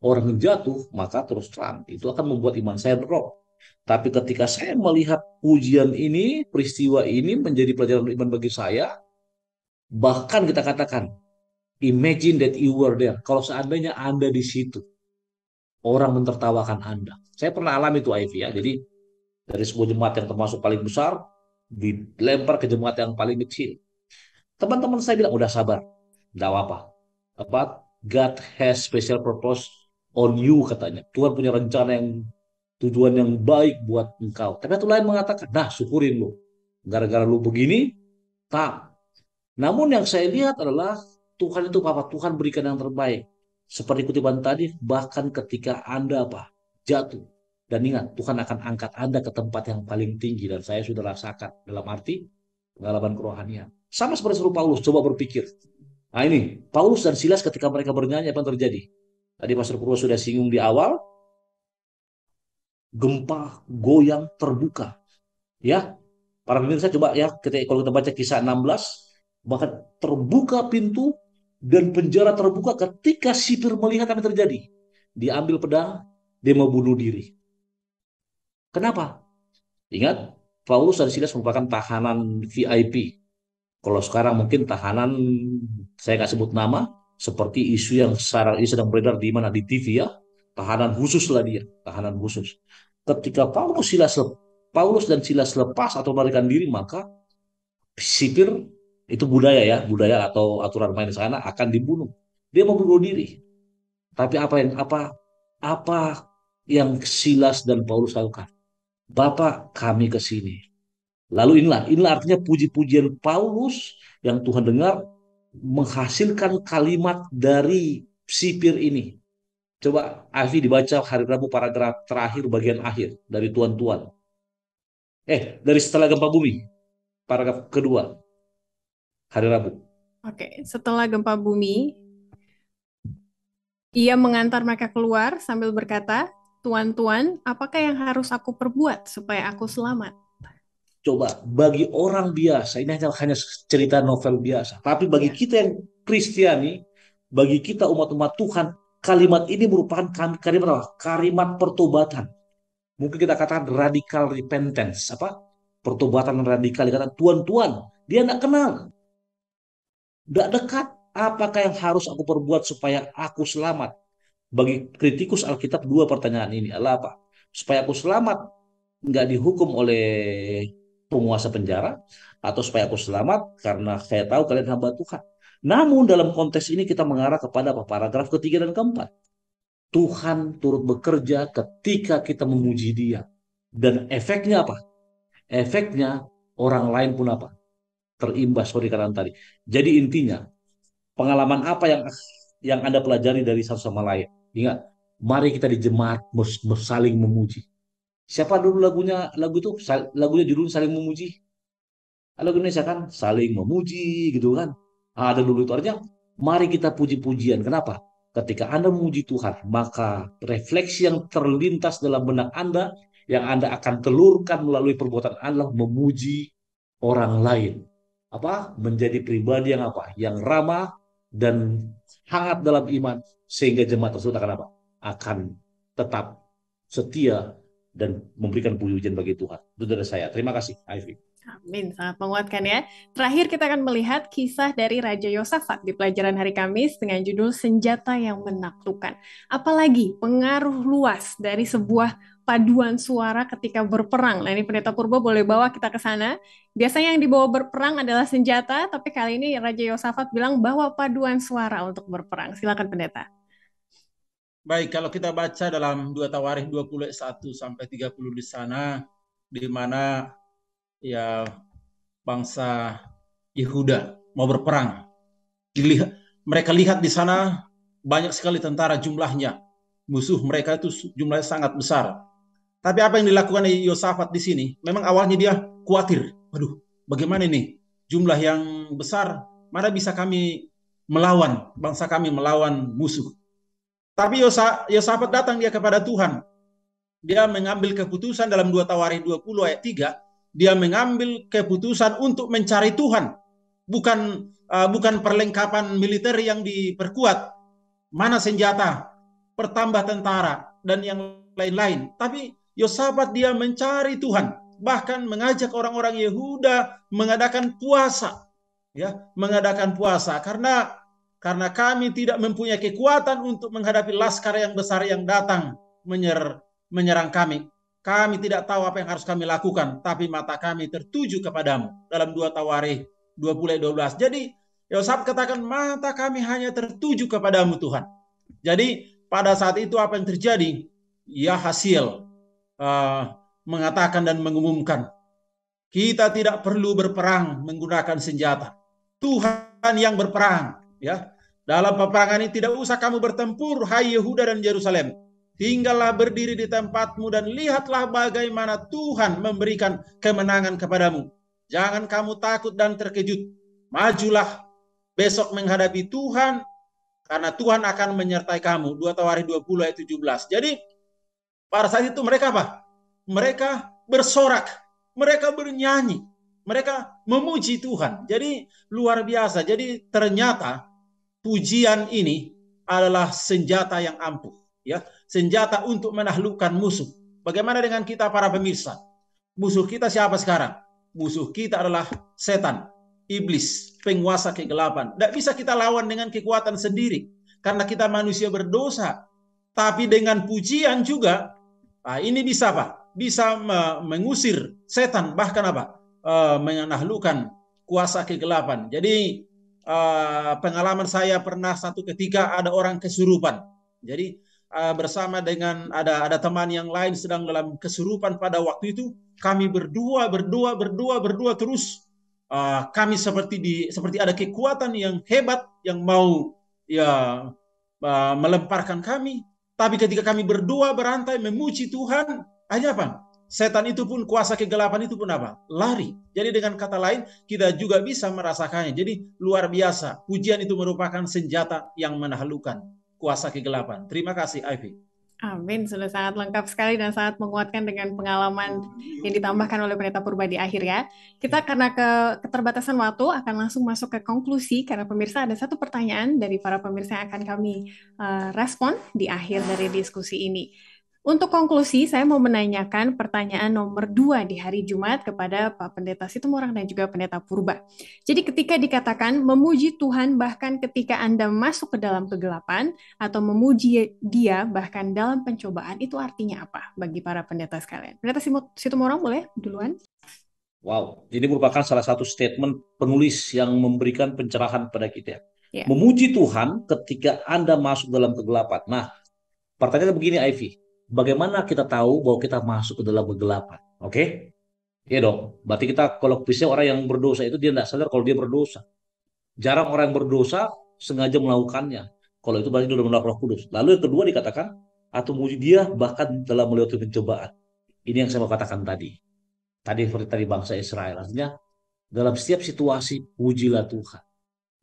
orang jatuh, maka terus terang itu akan membuat iman saya drop. Tapi ketika saya melihat ujian ini, peristiwa ini menjadi pelajaran iman bagi saya, bahkan kita katakan, imagine that you were there. Kalau seandainya Anda di situ, orang mentertawakan Anda. Saya pernah alami itu Ivy ya, jadi dari sebuah jemaat yang termasuk paling besar, dilempar ke jemaat yang paling kecil. Teman-teman saya bilang, udah sabar, tidak apa-apa. God has special purpose on you katanya. Tuhan punya rencana yang tujuan yang baik buat engkau. Tapi satu lain mengatakan, nah, syukurin lu. Gara-gara lu begini, tak. Namun yang saya lihat adalah Tuhan itu apa? Tuhan berikan yang terbaik. Seperti kutipan tadi, bahkan ketika Anda apa? Jatuh. Dan ingat, Tuhan akan angkat Anda ke tempat yang paling tinggi. Dan saya sudah rasakan dalam arti pengalaman kerohanian. Sama seperti suruh Paulus, coba berpikir. Nah ini, Paulus dan Silas ketika mereka bernyanyi apa yang terjadi? Tadi Pastor Purwo sudah singgung di awal, gempa goyang terbuka. Ya, para pemirsa coba ya, ketika kalau kita baca kisah 16, bahkan terbuka pintu dan penjara terbuka ketika sipir melihat apa yang terjadi. Diambil pedang, dia mau bunuh diri. Kenapa? Ingat, Paulus dan Silas merupakan tahanan VIP. Kalau sekarang mungkin tahanan, saya nggak sebut nama, seperti isu yang sekarang ini sedang beredar di mana di TV ya tahanan khusus lah dia tahanan khusus ketika Paulus Silas Paulus dan Silas lepas atau melarikan diri maka sipir itu budaya ya budaya atau aturan main di sana akan dibunuh dia mau bunuh diri tapi apa yang apa apa yang Silas dan Paulus lakukan Bapak kami ke sini lalu inilah inilah artinya puji-pujian Paulus yang Tuhan dengar menghasilkan kalimat dari sipir ini. Coba Avi dibaca hari Rabu paragraf terakhir bagian akhir dari tuan-tuan. Eh, dari setelah gempa bumi, paragraf kedua, hari Rabu. Oke, setelah gempa bumi, ia mengantar mereka keluar sambil berkata, Tuan-tuan, apakah yang harus aku perbuat supaya aku selamat? Coba bagi orang biasa ini hanya, hanya cerita novel biasa, tapi bagi iya. kita yang Kristiani, bagi kita umat-umat Tuhan, kalimat ini merupakan kalimat apa? Kalimat pertobatan. Mungkin kita katakan radikal repentance, apa? Pertobatan radikal kata tuan-tuan, dia tidak kenal. Tidak dekat, apakah yang harus aku perbuat supaya aku selamat? Bagi kritikus Alkitab dua pertanyaan ini adalah apa? Supaya aku selamat, nggak dihukum oleh penguasa penjara atau supaya aku selamat karena saya tahu kalian hamba Tuhan. Namun dalam konteks ini kita mengarah kepada paragraf ketiga dan keempat. Tuhan turut bekerja ketika kita memuji Dia. Dan efeknya apa? Efeknya orang lain pun apa? Terimbas sorry kanan tadi. Jadi intinya pengalaman apa yang yang Anda pelajari dari satu sama lain? Ingat, mari kita di jemaat bersaling saling memuji. Siapa dulu lagunya lagu itu lagunya judul saling memuji. Lagu Indonesia kan saling memuji gitu kan. Ah, ada dulu itu artinya mari kita puji-pujian. Kenapa? Ketika Anda memuji Tuhan, maka refleksi yang terlintas dalam benak Anda yang Anda akan telurkan melalui perbuatan Anda memuji orang lain. Apa? Menjadi pribadi yang apa? Yang ramah dan hangat dalam iman sehingga jemaat tersebut akan apa? Akan tetap setia dan memberikan pujian bagi Tuhan. Itu dari saya. Terima kasih, Ivy. Amin, sangat menguatkan ya. Terakhir kita akan melihat kisah dari Raja Yosafat di pelajaran hari Kamis dengan judul Senjata yang Menaklukkan. Apalagi pengaruh luas dari sebuah paduan suara ketika berperang. Nah ini Pendeta Purba boleh bawa kita ke sana. Biasanya yang dibawa berperang adalah senjata, tapi kali ini Raja Yosafat bilang bahwa paduan suara untuk berperang. Silakan Pendeta. Baik, kalau kita baca dalam dua Tawarikh dua puluh satu sampai 30 di sana di mana ya bangsa Yehuda mau berperang. Dilihat, mereka lihat di sana banyak sekali tentara jumlahnya. Musuh mereka itu jumlahnya sangat besar. Tapi apa yang dilakukan Yosafat di sini? Memang awalnya dia khawatir. Waduh, bagaimana ini? Jumlah yang besar, mana bisa kami melawan, bangsa kami melawan musuh tapi Yosafat datang dia kepada Tuhan. Dia mengambil keputusan dalam tawari dua 20 ayat 3, dia mengambil keputusan untuk mencari Tuhan, bukan uh, bukan perlengkapan militer yang diperkuat. Mana senjata, pertambah tentara dan yang lain-lain. Tapi Yosafat dia mencari Tuhan, bahkan mengajak orang-orang Yehuda mengadakan puasa. Ya, mengadakan puasa karena karena kami tidak mempunyai kekuatan untuk menghadapi laskar yang besar yang datang menyer menyerang kami. Kami tidak tahu apa yang harus kami lakukan, tapi mata kami tertuju kepadamu dalam dua tawari 20 12. Jadi Yosab ya katakan mata kami hanya tertuju kepadamu Tuhan. Jadi pada saat itu apa yang terjadi? Ya hasil uh, mengatakan dan mengumumkan kita tidak perlu berperang menggunakan senjata. Tuhan yang berperang ya. Dalam peperangan ini tidak usah kamu bertempur hai Yehuda dan Yerusalem. Tinggallah berdiri di tempatmu dan lihatlah bagaimana Tuhan memberikan kemenangan kepadamu. Jangan kamu takut dan terkejut. Majulah besok menghadapi Tuhan karena Tuhan akan menyertai kamu. 2 Tawarikh 20 ayat 17. Jadi pada saat itu mereka apa? Mereka bersorak, mereka bernyanyi, mereka memuji Tuhan. Jadi luar biasa. Jadi ternyata pujian ini adalah senjata yang ampuh, ya, senjata untuk menaklukkan musuh. Bagaimana dengan kita para pemirsa? Musuh kita siapa sekarang? Musuh kita adalah setan, iblis, penguasa kegelapan. Tidak bisa kita lawan dengan kekuatan sendiri karena kita manusia berdosa. Tapi dengan pujian juga, nah ini bisa pak, bisa mengusir setan bahkan apa? Eh, menaklukkan kuasa kegelapan. Jadi uh, pengalaman saya pernah satu ketika ada orang kesurupan. Jadi uh, bersama dengan ada ada teman yang lain sedang dalam kesurupan pada waktu itu, kami berdua berdua berdua berdua terus uh, kami seperti di seperti ada kekuatan yang hebat yang mau ya uh, melemparkan kami. Tapi ketika kami berdua berantai memuji Tuhan, hanya apa? setan itu pun kuasa kegelapan itu pun apa? Lari. Jadi dengan kata lain kita juga bisa merasakannya. Jadi luar biasa. Pujian itu merupakan senjata yang menaklukkan kuasa kegelapan. Terima kasih Ivy. Amin, sudah sangat lengkap sekali dan sangat menguatkan dengan pengalaman yang ditambahkan oleh Pendeta Purba di akhir ya. Kita karena ke keterbatasan waktu akan langsung masuk ke konklusi karena pemirsa ada satu pertanyaan dari para pemirsa yang akan kami uh, respon di akhir dari diskusi ini. Untuk konklusi, saya mau menanyakan pertanyaan nomor dua di hari Jumat kepada Pak Pendeta Situmorang dan juga Pendeta Purba. Jadi ketika dikatakan memuji Tuhan bahkan ketika Anda masuk ke dalam kegelapan atau memuji dia bahkan dalam pencobaan itu artinya apa bagi para pendeta sekalian? Pendeta Situmorang boleh duluan? Wow, ini merupakan salah satu statement penulis yang memberikan pencerahan pada kita. Yeah. Memuji Tuhan ketika Anda masuk dalam kegelapan. Nah, pertanyaannya begini, Ivy bagaimana kita tahu bahwa kita masuk ke dalam kegelapan? Oke? Okay? Iya dong. Berarti kita kalau bisa orang yang berdosa itu dia tidak sadar kalau dia berdosa. Jarang orang yang berdosa sengaja melakukannya. Kalau itu berarti sudah menolak Roh Kudus. Lalu yang kedua dikatakan atau muji dia bahkan dalam melewati pencobaan. Ini yang saya mau katakan tadi. Tadi seperti tadi bangsa Israel. Artinya dalam setiap situasi pujilah Tuhan.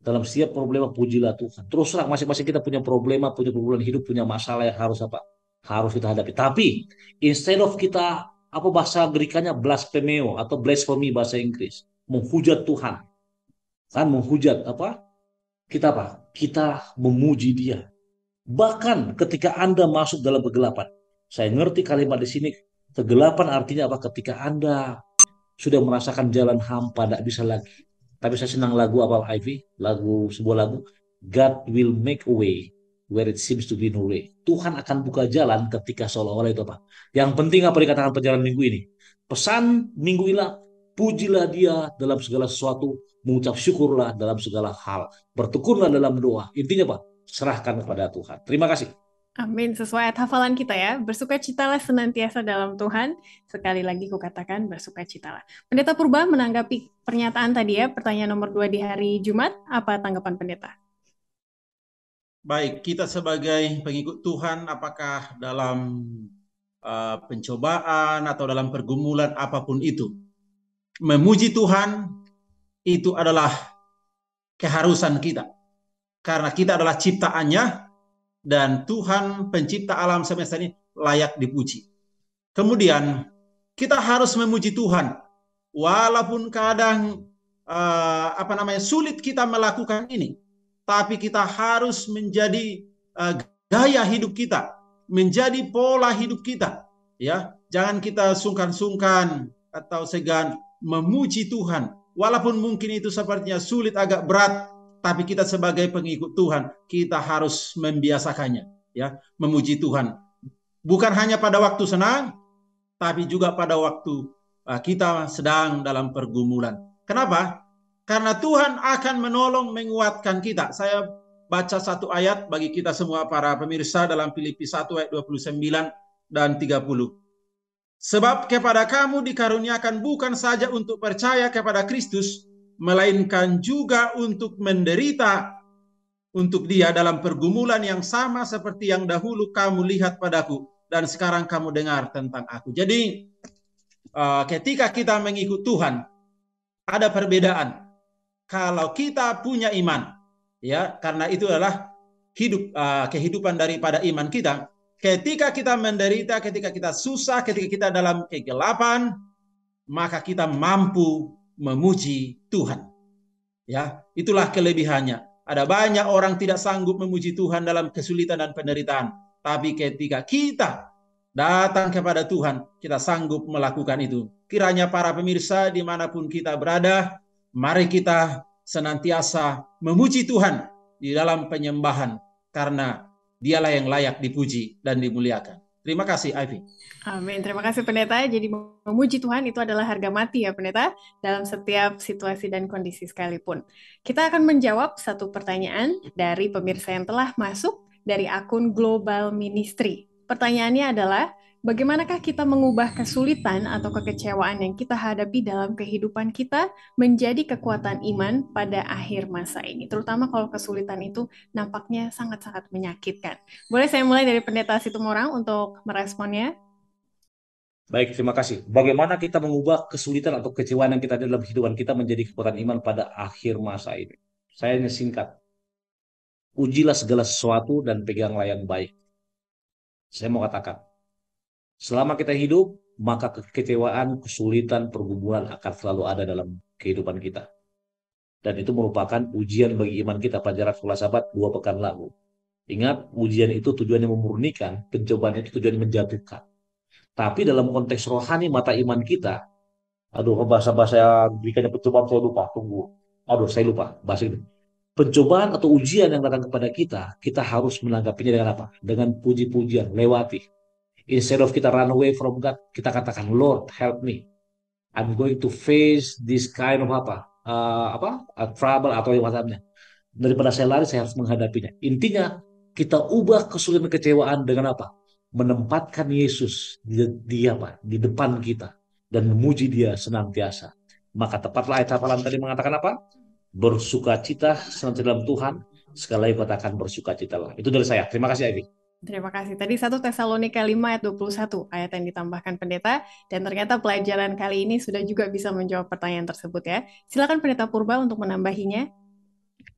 Dalam setiap problema pujilah Tuhan. Terus masing-masing kita punya problema, punya pergumulan hidup, punya masalah yang harus apa? harus kita hadapi. Tapi instead of kita apa bahasa Greek-nya blasphemeo atau blasphemy bahasa Inggris, menghujat Tuhan. Kan menghujat apa? Kita apa? Kita memuji Dia. Bahkan ketika Anda masuk dalam kegelapan. Saya ngerti kalimat di sini kegelapan artinya apa? Ketika Anda sudah merasakan jalan hampa, tidak bisa lagi. Tapi saya senang lagu apa Ivy? Lagu sebuah lagu God will make a way where it seems to be no way. Tuhan akan buka jalan ketika seolah-olah itu apa. Yang penting apa dikatakan perjalanan minggu ini. Pesan minggu ini, pujilah dia dalam segala sesuatu, mengucap syukurlah dalam segala hal, bertukurlah dalam doa. Intinya apa? serahkan kepada Tuhan. Terima kasih. Amin, sesuai hafalan kita ya. Bersuka Bersukacitalah senantiasa dalam Tuhan. Sekali lagi kukatakan bersukacitalah. Pendeta Purba menanggapi pernyataan tadi ya, pertanyaan nomor dua di hari Jumat. Apa tanggapan pendeta? Baik, kita sebagai pengikut Tuhan, apakah dalam uh, pencobaan atau dalam pergumulan apapun itu, memuji Tuhan itu adalah keharusan kita, karena kita adalah ciptaannya, dan Tuhan, Pencipta alam semesta ini, layak dipuji. Kemudian, kita harus memuji Tuhan, walaupun kadang uh, apa namanya sulit kita melakukan ini tapi kita harus menjadi uh, gaya hidup kita, menjadi pola hidup kita, ya. Jangan kita sungkan-sungkan atau segan memuji Tuhan, walaupun mungkin itu sepertinya sulit agak berat, tapi kita sebagai pengikut Tuhan, kita harus membiasakannya, ya, memuji Tuhan. Bukan hanya pada waktu senang, tapi juga pada waktu uh, kita sedang dalam pergumulan. Kenapa? Karena Tuhan akan menolong menguatkan kita. Saya baca satu ayat bagi kita semua para pemirsa dalam Filipi 1 ayat 29 dan 30. Sebab kepada kamu dikaruniakan bukan saja untuk percaya kepada Kristus, melainkan juga untuk menderita untuk dia dalam pergumulan yang sama seperti yang dahulu kamu lihat padaku dan sekarang kamu dengar tentang aku. Jadi eh, ketika kita mengikut Tuhan, ada perbedaan kalau kita punya iman ya karena itu adalah hidup uh, kehidupan daripada iman kita ketika kita menderita ketika kita susah ketika kita dalam kegelapan maka kita mampu memuji Tuhan ya itulah kelebihannya ada banyak orang tidak sanggup memuji Tuhan dalam kesulitan dan penderitaan tapi ketika kita datang kepada Tuhan kita sanggup melakukan itu kiranya para pemirsa dimanapun kita berada Mari kita senantiasa memuji Tuhan di dalam penyembahan karena dialah yang layak dipuji dan dimuliakan. Terima kasih, Ivy. Amin. Terima kasih, Pendeta. Jadi, memuji Tuhan itu adalah harga mati, ya, Pendeta, dalam setiap situasi dan kondisi sekalipun. Kita akan menjawab satu pertanyaan dari pemirsa yang telah masuk dari akun Global Ministry. Pertanyaannya adalah, bagaimanakah kita mengubah kesulitan atau kekecewaan yang kita hadapi dalam kehidupan kita menjadi kekuatan iman pada akhir masa ini, terutama kalau kesulitan itu nampaknya sangat-sangat menyakitkan. Boleh saya mulai dari Pendeta Situmorang untuk meresponnya? Baik, terima kasih. Bagaimana kita mengubah kesulitan atau kecewaan yang kita ada dalam kehidupan kita menjadi kekuatan iman pada akhir masa ini? Saya hanya singkat. Ujilah segala sesuatu dan peganglah yang baik. Saya mau katakan, Selama kita hidup, maka kekecewaan, kesulitan, pergumulan akan selalu ada dalam kehidupan kita. Dan itu merupakan ujian bagi iman kita pelajaran sekolah sahabat dua pekan lalu. Ingat, ujian itu tujuannya memurnikan, pencobaan itu tujuannya menjatuhkan. Tapi dalam konteks rohani mata iman kita, aduh bahasa bahasa berikannya pencobaan saya lupa, tunggu. Aduh saya lupa bahasa ini. Pencobaan atau ujian yang datang kepada kita, kita harus menanggapinya dengan apa? Dengan puji-pujian, lewati Instead of kita run away from God, kita katakan Lord help me. I'm going to face this kind of apa uh, apa a uh, trouble atau yang macamnya. Daripada saya lari, saya harus menghadapinya. Intinya kita ubah kesulitan kecewaan dengan apa? Menempatkan Yesus di, di apa? Di depan kita dan memuji Dia senantiasa. Maka tepatlah ayat hafalan tadi mengatakan apa? Bersukacita senantiasa dalam Tuhan. Sekali lagi katakan bersukacitalah. Itu dari saya. Terima kasih Ivy. Terima kasih. Tadi satu Tesalonika 5 ayat 21 ayat yang ditambahkan pendeta dan ternyata pelajaran kali ini sudah juga bisa menjawab pertanyaan tersebut ya. Silakan pendeta Purba untuk menambahinya.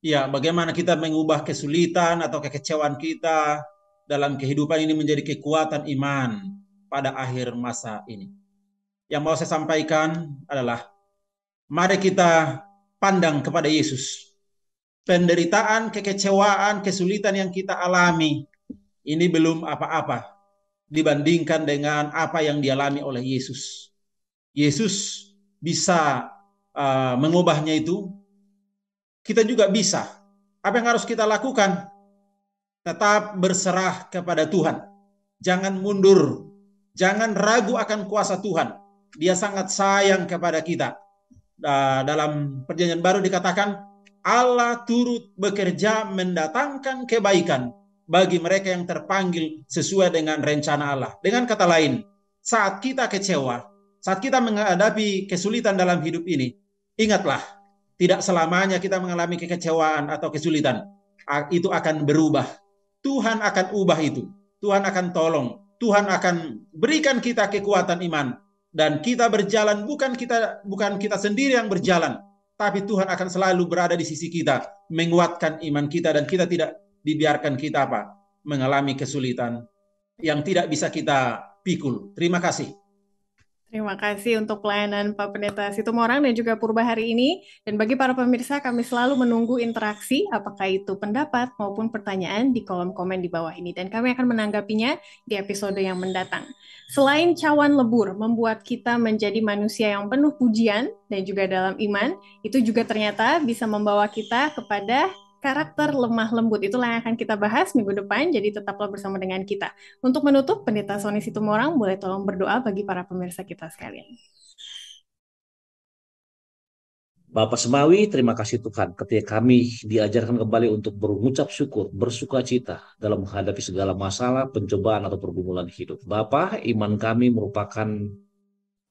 Ya, bagaimana kita mengubah kesulitan atau kekecewaan kita dalam kehidupan ini menjadi kekuatan iman pada akhir masa ini. Yang mau saya sampaikan adalah mari kita pandang kepada Yesus. Penderitaan, kekecewaan, kesulitan yang kita alami ini belum apa-apa dibandingkan dengan apa yang dialami oleh Yesus. Yesus bisa uh, mengubahnya itu, kita juga bisa. Apa yang harus kita lakukan? Tetap berserah kepada Tuhan. Jangan mundur, jangan ragu akan kuasa Tuhan. Dia sangat sayang kepada kita. Uh, dalam perjanjian baru dikatakan Allah turut bekerja mendatangkan kebaikan bagi mereka yang terpanggil sesuai dengan rencana Allah. Dengan kata lain, saat kita kecewa, saat kita menghadapi kesulitan dalam hidup ini, ingatlah, tidak selamanya kita mengalami kekecewaan atau kesulitan. Itu akan berubah. Tuhan akan ubah itu. Tuhan akan tolong. Tuhan akan berikan kita kekuatan iman dan kita berjalan bukan kita bukan kita sendiri yang berjalan, tapi Tuhan akan selalu berada di sisi kita, menguatkan iman kita dan kita tidak dibiarkan kita apa? mengalami kesulitan yang tidak bisa kita pikul. Terima kasih. Terima kasih untuk pelayanan Pak Pendeta Situmorang dan juga Purba hari ini. Dan bagi para pemirsa, kami selalu menunggu interaksi, apakah itu pendapat maupun pertanyaan di kolom komen di bawah ini. Dan kami akan menanggapinya di episode yang mendatang. Selain cawan lebur membuat kita menjadi manusia yang penuh pujian dan juga dalam iman, itu juga ternyata bisa membawa kita kepada karakter lemah lembut. Itulah yang akan kita bahas minggu depan, jadi tetaplah bersama dengan kita. Untuk menutup, Pendeta Sony Situmorang boleh tolong berdoa bagi para pemirsa kita sekalian. Bapak Semawi, terima kasih Tuhan ketika kami diajarkan kembali untuk berucap syukur, bersuka cita dalam menghadapi segala masalah, pencobaan, atau pergumulan hidup. Bapak, iman kami merupakan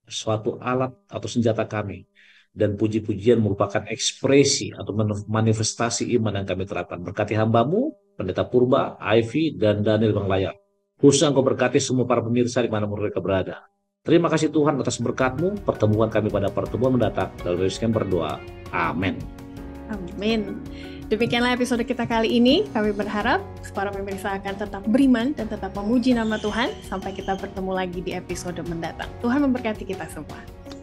suatu alat atau senjata kami dan puji-pujian merupakan ekspresi atau manifestasi iman yang kami terapkan. Berkati hambamu, Pendeta Purba, Ivy, dan Daniel Bang Banglayar. Khusus engkau berkati semua para pemirsa di mana mereka berada. Terima kasih Tuhan atas berkatmu, pertemuan kami pada pertemuan mendatang. Dalam Yesus kami berdoa. Amin. Amin. Demikianlah episode kita kali ini. Kami berharap para pemirsa akan tetap beriman dan tetap memuji nama Tuhan. Sampai kita bertemu lagi di episode mendatang. Tuhan memberkati kita semua.